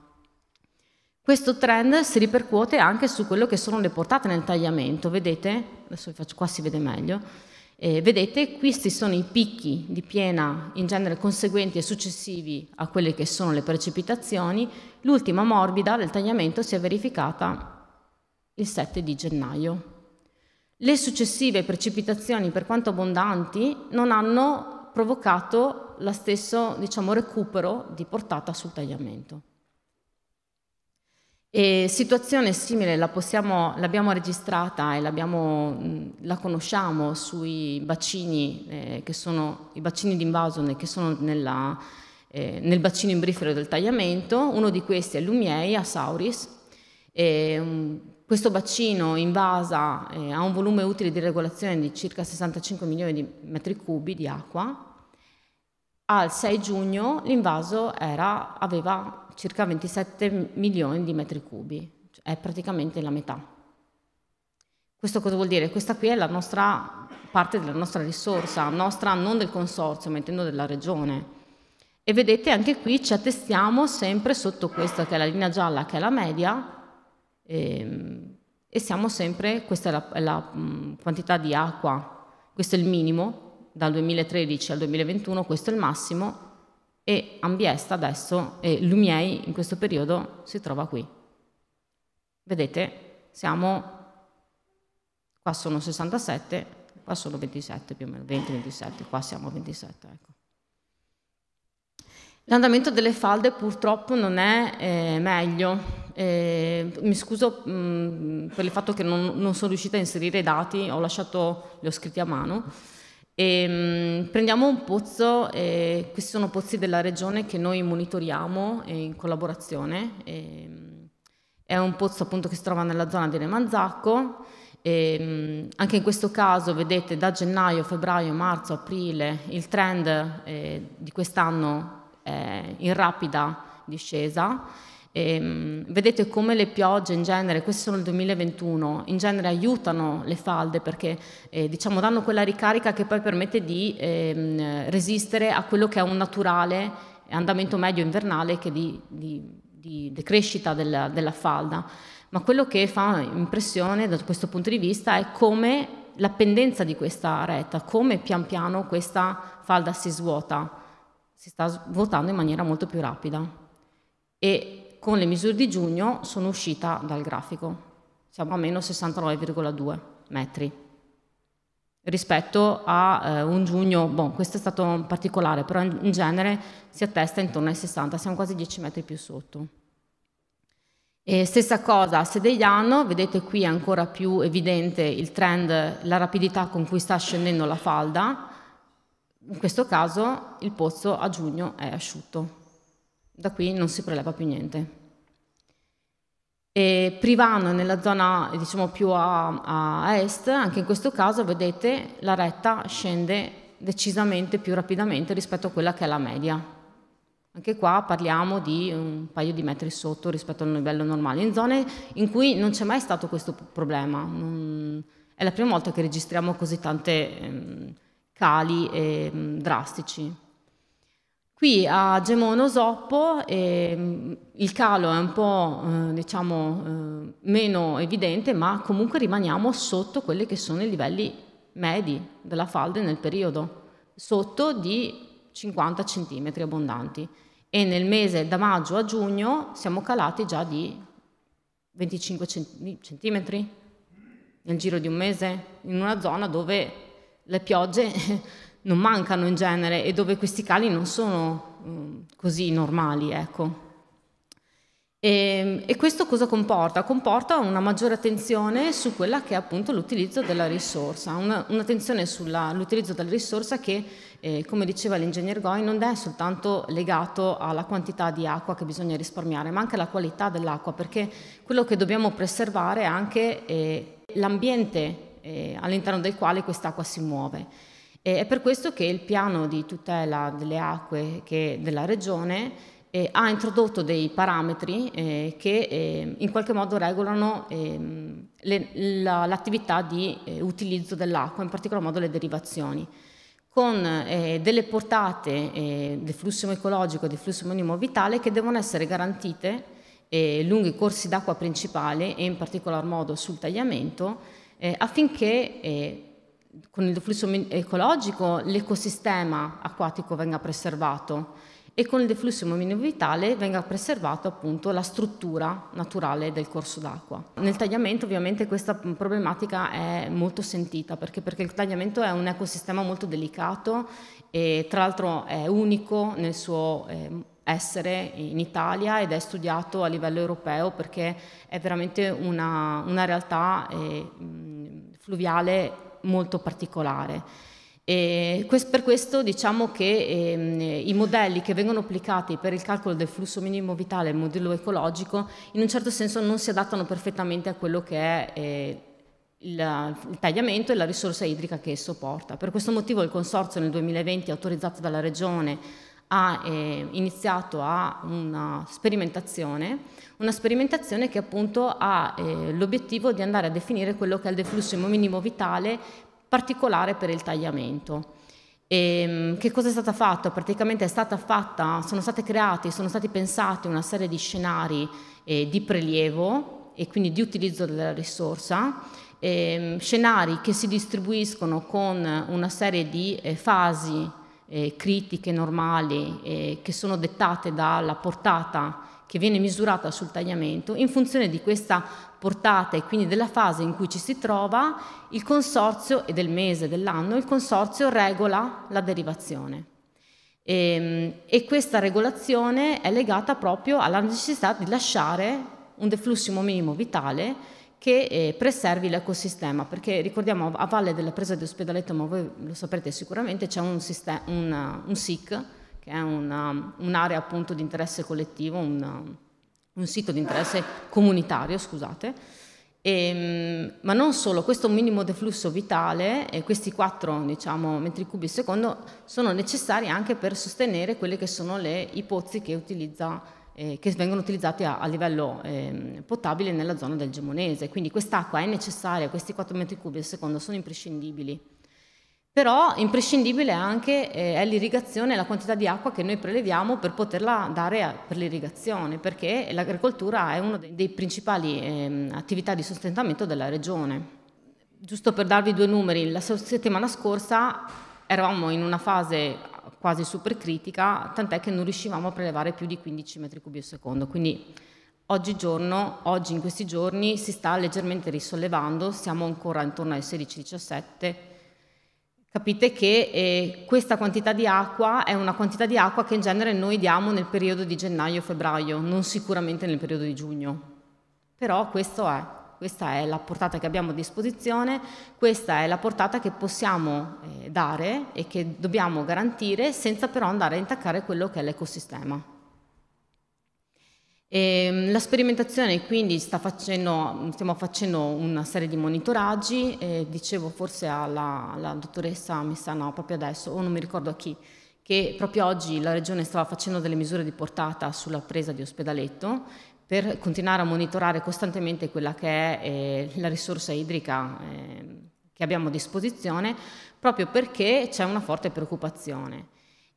Questo trend si ripercuote anche su quello che sono le portate nel tagliamento, vedete? Adesso vi faccio qua si vede meglio. Eh, vedete, questi sono i picchi di piena, in genere conseguenti e successivi a quelle che sono le precipitazioni. L'ultima morbida del tagliamento si è verificata il 7 di gennaio. Le successive precipitazioni, per quanto abbondanti, non hanno provocato lo stesso diciamo, recupero di portata sul tagliamento. E situazione simile la possiamo, l'abbiamo registrata e l'abbiamo, la conosciamo sui bacini, eh, che sono i bacini d'invasone che sono nella, eh, nel bacino imbrifero del tagliamento. Uno di questi è l'Umiei a Sauris. E, um, questo bacino invasa eh, ha un volume utile di regolazione di circa 65 milioni di metri cubi di acqua al 6 giugno l'invaso era, aveva circa 27 milioni di metri cubi, cioè è praticamente la metà. Questo cosa vuol dire? Questa qui è la nostra parte della nostra risorsa, nostra non del consorzio, ma intendo della regione. E vedete anche qui ci attestiamo sempre sotto questa che è la linea gialla, che è la media, e, ehm, e siamo sempre, questa è la, la mm, quantità di acqua, questo è il minimo dal 2013 al 2021 questo è il massimo e Ambiesta adesso e Lumiei in questo periodo si trova qui. Vedete, siamo qua sono 67, qua sono 27 più o meno, 20-27, qua siamo 27, ecco. L'andamento delle falde purtroppo non è eh, meglio. Eh, mi scuso mh, mm, per il fatto che non, non sono riuscita a inserire i dati, ho lasciato, li ho scritti a mano. E, ehm, prendiamo un pozzo, e eh, questi sono pozzi della regione che noi monitoriamo eh, in collaborazione. E, ehm, è un pozzo appunto che si trova nella zona di Remanzacco. E, ehm, anche in questo caso vedete da gennaio, febbraio, marzo, aprile il trend eh, di quest'anno è in rapida discesa e, ehm, vedete come le piogge in genere, questo sono il 2021, in genere aiutano le falde perché eh, diciamo, danno quella ricarica che poi permette di ehm, resistere a quello che è un naturale andamento medio invernale che di, di, di decrescita della, della falda. Ma quello che fa impressione da questo punto di vista è come la pendenza di questa retta, come pian piano questa falda si svuota, si sta svuotando in maniera molto più rapida. E con le misure di giugno sono uscita dal grafico, siamo a meno 69,2 metri rispetto a eh, un giugno, bon, questo è stato un particolare, però in, in genere si attesta intorno ai 60, siamo quasi 10 metri più sotto. E stessa cosa a Sedeiano, vedete qui è ancora più evidente il trend, la rapidità con cui sta scendendo la falda, in questo caso il pozzo a giugno è asciutto. Da qui non si preleva più niente. E Privano nella zona diciamo, più a, a est, anche in questo caso vedete la retta scende decisamente più rapidamente rispetto a quella che è la media. Anche qua parliamo di un paio di metri sotto rispetto al livello normale, in zone in cui non c'è mai stato questo problema. Non... È la prima volta che registriamo così tante ehm, cali drastici. Qui a Gemono Soppo eh, il calo è un po' eh, diciamo, eh, meno evidente, ma comunque rimaniamo sotto quelli che sono i livelli medi della falde nel periodo, sotto di 50 cm abbondanti. E nel mese da maggio a giugno siamo calati già di 25 cm nel giro di un mese, in una zona dove le piogge [laughs] non mancano in genere e dove questi cali non sono mm, così normali. Ecco. E, ehm, e, questo cosa comporta? Comporta una maggiore attenzione su quella che è appunto l'utilizzo della risorsa, un'attenzione sull'utilizzo della risorsa che, eh, come diceva l'ingegner Goi, non è soltanto legato alla quantità di acqua che bisogna risparmiare, ma anche alla qualità dell'acqua, perché quello che dobbiamo preservare è anche eh, l'ambiente eh, all'interno del quale quest'acqua si muove. E è per questo che il piano di tutela delle acque della regione eh, ha introdotto dei parametri eh, che eh, in qualche modo regolano ehm, l'attività la, di eh, utilizzo dell'acqua, in particolar modo le derivazioni con eh, delle portate eh, del flusso ecologico e del flusso minimo vitale che devono essere garantite eh, lungo i corsi d'acqua principali e in particolar modo sul tagliamento eh, affinché eh, con il deflusso ecologico l'ecosistema acquatico venga preservato e con il deflusso minimo vitale venga preservata appunto la struttura naturale del corso d'acqua. Nel tagliamento ovviamente questa problematica è molto sentita perché, perché il tagliamento è un ecosistema molto delicato e tra l'altro è unico nel suo eh, essere in Italia ed è studiato a livello europeo perché è veramente una, una realtà eh, fluviale molto particolare. Questo, per questo diciamo che eh, i modelli che vengono applicati per il calcolo del flusso minimo vitale il modello ecologico in un certo senso non si adattano perfettamente a quello che è eh, il, il tagliamento e la risorsa idrica che esso porta. Per questo motivo il Consorzio nel 2020, autorizzato dalla Regione ha eh, iniziato a una sperimentazione, una sperimentazione che appunto ha eh, l'obiettivo di andare a definire quello che è il deflusso minimo vitale particolare per il tagliamento. E, ehm, che cosa è stata fatto? Praticamente stata fatta, sono stati creati, sono stati pensati una serie di scenari eh, di prelievo e quindi di utilizzo della risorsa, ehm, scenari che si distribuiscono con una serie di eh, fasi eh, critiche normali eh, che sono dettate dalla portata che viene misurata sul tagliamento, in funzione di questa portata e quindi della fase in cui ci si trova, il consorzio e del mese, dell'anno, il consorzio regola la derivazione. E, ehm, e, questa regolazione è legata proprio alla necessità di lasciare un deflussimo minimo vitale che eh, preservi l'ecosistema, perché ricordiamo a valle della presa di Ospedaletto, ma voi lo saprete sicuramente, c'è un, sistema, un, un SIC, che è una, um, un'area appunto di interesse collettivo, un, um, un sito di interesse comunitario, scusate, e, ehm, ma non solo, questo minimo deflusso vitale, e questi 4 diciamo, metri cubi al secondo, sono necessari anche per sostenere quelli che sono le, i pozzi che utilizza eh, che vengono utilizzati a, a livello eh, potabile nella zona del Gemonese. Quindi quest'acqua è necessaria, questi 4 metri cubi al secondo sono imprescindibili. Però imprescindibile anche eh, è l'irrigazione la quantità di acqua che noi preleviamo per poterla dare a, per l'irrigazione, perché l'agricoltura è una delle principali ehm, attività di sostentamento della regione. Giusto per darvi due numeri, la settimana scorsa eravamo in una fase quasi supercritica, tant'è che non riuscivamo a prelevare più di 15 metri cubi al secondo. Quindi oggigiorno, oggi in questi giorni, si sta leggermente risollevando, siamo ancora intorno ai 16-17. Capite che eh, questa quantità di acqua è una quantità di acqua che in genere noi diamo nel periodo di gennaio-febbraio, non sicuramente nel periodo di giugno. Però questo è. Questa è la portata che abbiamo a disposizione, questa è la portata che possiamo eh, dare e che dobbiamo garantire senza però andare a intaccare quello che è l'ecosistema. E ehm, la sperimentazione quindi sta facendo, stiamo facendo una serie di monitoraggi, eh, dicevo forse alla, alla dottoressa Missana proprio adesso, o non mi ricordo a chi, che proprio oggi la Regione stava facendo delle misure di portata sulla presa di ospedaletto per continuare a monitorare costantemente quella che è eh, la risorsa idrica eh, che abbiamo a disposizione, proprio perché c'è una forte preoccupazione.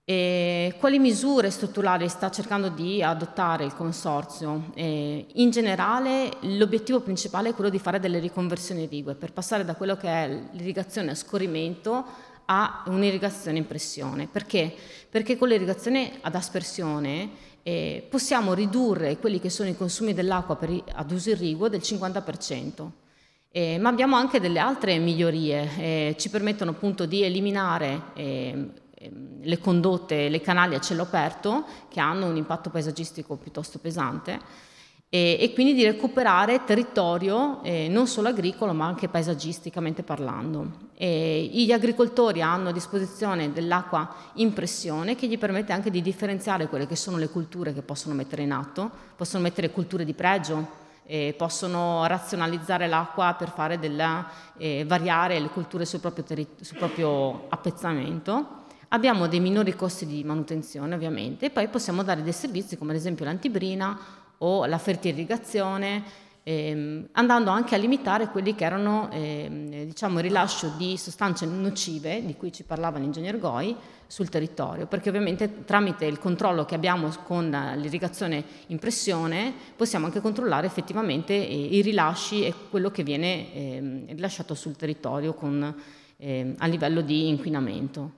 E quali misure strutturali sta cercando di adottare il Consorzio? E in generale l'obiettivo principale è quello di fare delle riconversioni rigue per passare da quello che è l'irrigazione a scorrimento a un'irrigazione in pressione. Perché? Perché con l'irrigazione ad aspersione eh, possiamo ridurre quelli che sono i consumi dell'acqua ad uso irriguo del 50%. Eh, ma abbiamo anche delle altre migliorie, eh, ci permettono appunto di eliminare eh, le condotte, le canali a cielo aperto che hanno un impatto paesaggistico piuttosto pesante e, e quindi di recuperare territorio eh, non solo agricolo ma anche paesaggisticamente parlando. E gli agricoltori hanno a disposizione dell'acqua in pressione che gli permette anche di differenziare quelle che sono le culture che possono mettere in atto, possono mettere culture di pregio, eh, possono razionalizzare l'acqua per fare della, eh, variare le culture sul proprio, teri- sul proprio appezzamento. Abbiamo dei minori costi di manutenzione ovviamente e poi possiamo dare dei servizi come ad esempio l'antibrina o la fertirrigazione, ehm, andando anche a limitare quelli che erano ehm, diciamo, il rilascio di sostanze nocive, di cui ci parlava l'ingegner Goi, sul territorio, perché ovviamente tramite il controllo che abbiamo con l'irrigazione in pressione possiamo anche controllare effettivamente eh, i rilasci e quello che viene ehm, rilasciato sul territorio con, ehm, a livello di inquinamento.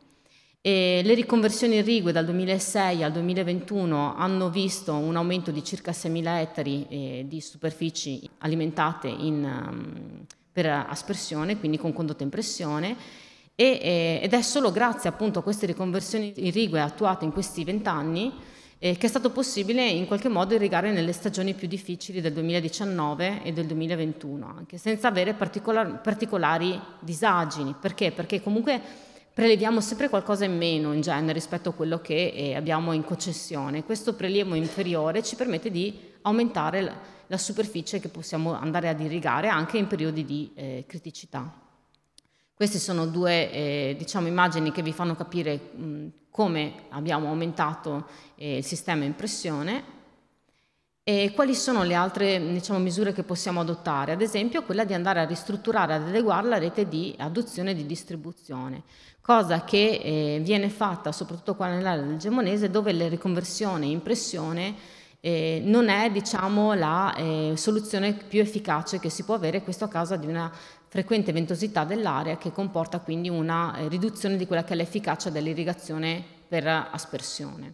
E le riconversioni irrigue dal 2006 al 2021 hanno visto un aumento di circa 6.000 ettari eh, di superfici alimentate in, um, per aspersione, quindi con condotta in pressione, e, eh, ed è solo grazie appunto a queste riconversioni irrigue attuate in questi vent'anni eh, che è stato possibile in qualche modo irrigare nelle stagioni più difficili del 2019 e del 2021, anche senza avere particolar, particolari disagini. Perché? Perché comunque preleviamo sempre qualcosa in meno in genere rispetto a quello che eh, abbiamo in concessione. Questo prelievo inferiore ci permette di aumentare la, la superficie che possiamo andare ad irrigare anche in periodi di eh, criticità. Queste sono due eh, diciamo, immagini che vi fanno capire mh, come abbiamo aumentato eh, il sistema in pressione e quali sono le altre diciamo, misure che possiamo adottare? Ad esempio quella di andare a ristrutturare, ad adeguare la rete di adozione e di distribuzione, cosa che eh, viene fatta soprattutto qua nell'area del Gemonese dove la riconversione in pressione eh, non è diciamo, la eh, soluzione più efficace che si può avere, questo a causa di una frequente ventosità dell'area che comporta quindi una eh, riduzione di quella che è l'efficacia dell'irrigazione per aspersione.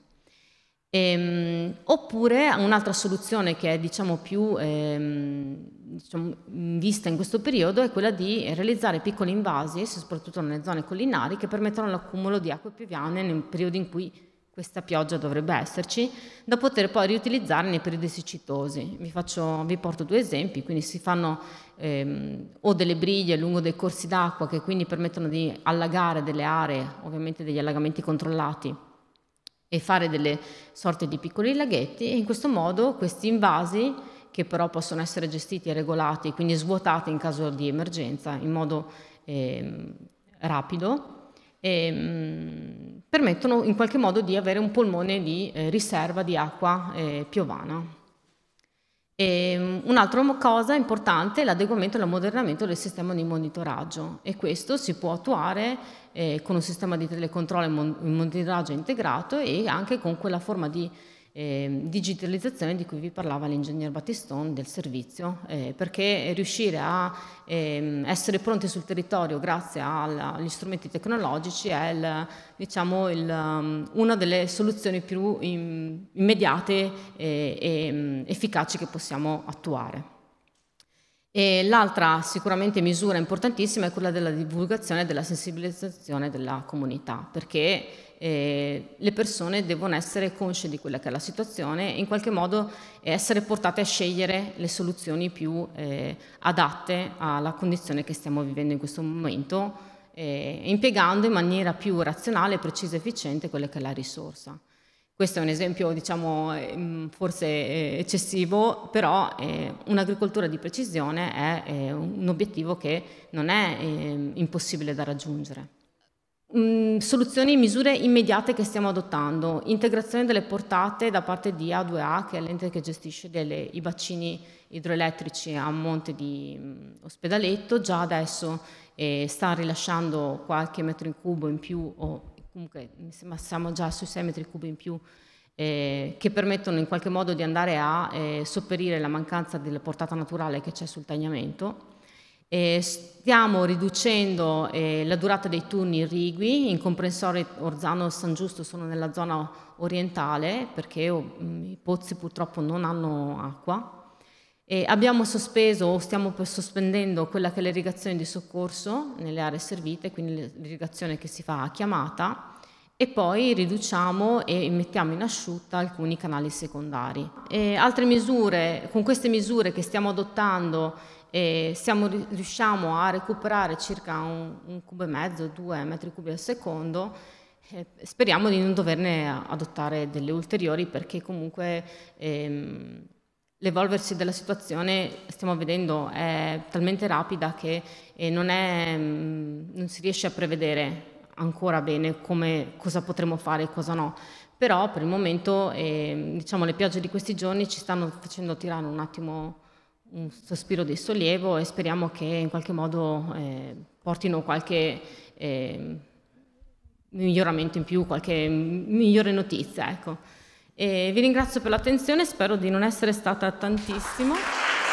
Ehm, oppure un'altra soluzione che è diciamo, più ehm, diciamo, vista in questo periodo è quella di realizzare piccoli invasi, soprattutto nelle zone collinari, che permettono l'accumulo di acque piovane nel periodo in cui questa pioggia dovrebbe esserci, da poter poi riutilizzare nei periodi siccitosi. Vi, faccio, vi porto due esempi, quindi si fanno ehm, o delle briglie lungo dei corsi d'acqua che quindi permettono di allagare delle aree, ovviamente degli allagamenti controllati, e fare delle sorte di piccoli laghetti e in questo modo questi invasi che però possono essere gestiti e regolati, quindi svuotati in caso di emergenza in modo eh, rapido, e, ehm, permettono in qualche modo di avere un polmone di eh, riserva di acqua eh, piovana. Ehm, un'altra cosa importante è l'adeguamento e l'ammodernamento del sistema di monitoraggio e questo si può attuare eh, con un sistema di telecontrollo e monitoraggio integrato e anche con quella forma di eh, digitalizzazione di cui vi parlava l'ingegner Battiston del servizio, eh, perché riuscire a eh, essere pronti sul territorio grazie alla, agli strumenti tecnologici è il, diciamo, il, um, una delle soluzioni più in, immediate eh, e, e um, mm, efficaci che possiamo attuare. E l'altra sicuramente misura importantissima è quella della divulgazione e della sensibilizzazione della comunità, perché eh, le persone devono essere consce di quella che è la situazione e in qualche modo eh, essere portate a scegliere le soluzioni più eh, adatte alla condizione che stiamo vivendo in questo momento, eh, impiegando in maniera più razionale, precisa e efficiente quella che è la risorsa. Questo è un esempio diciamo, ehm, forse eh, eccessivo, però eh, un'agricoltura di precisione è eh, un obiettivo che non è ehm, impossibile da raggiungere. Mm, soluzioni e misure immediate che stiamo adottando, integrazione delle portate da parte di A2A, che è l'ente che gestisce delle, i bacini idroelettrici a monte di mm, ospedaletto, già adesso sta rilasciando qualche metro in cubo in più o comunque siamo già sui 6 metri cubi in più, eh, che permettono in qualche modo di andare a eh, sopperire la mancanza della portata naturale che c'è sul tagliamento. E stiamo riducendo eh, la durata dei turni irrigui, in comprensore Orzano e San Giusto sono nella zona orientale perché oh, i pozzi purtroppo non hanno acqua e abbiamo sospeso o stiamo sospendendo quella che è l'irrigazione di soccorso nelle aree servite, quindi l'irrigazione che si fa a chiamata, e poi riduciamo e mettiamo in asciutta alcuni canali secondari. E altre misure, con queste misure che stiamo adottando eh, siamo, riusciamo a recuperare circa un, un cubo e mezzo, due metri cubi al secondo, speriamo di non doverne adottare delle ulteriori perché comunque... Ehm, l'evolversi della situazione stiamo vedendo è talmente rapida che eh, non, è, mm, non si riesce a prevedere ancora bene come, cosa potremo fare e cosa no. Però per il momento eh, diciamo, le piogge di questi giorni ci stanno facendo tirare un attimo un sospiro di sollievo e speriamo che in qualche modo eh, portino qualche eh, miglioramento in più, qualche migliore notizia. Ecco. E vi ringrazio per l'attenzione, spero di non essere stata tantissimo.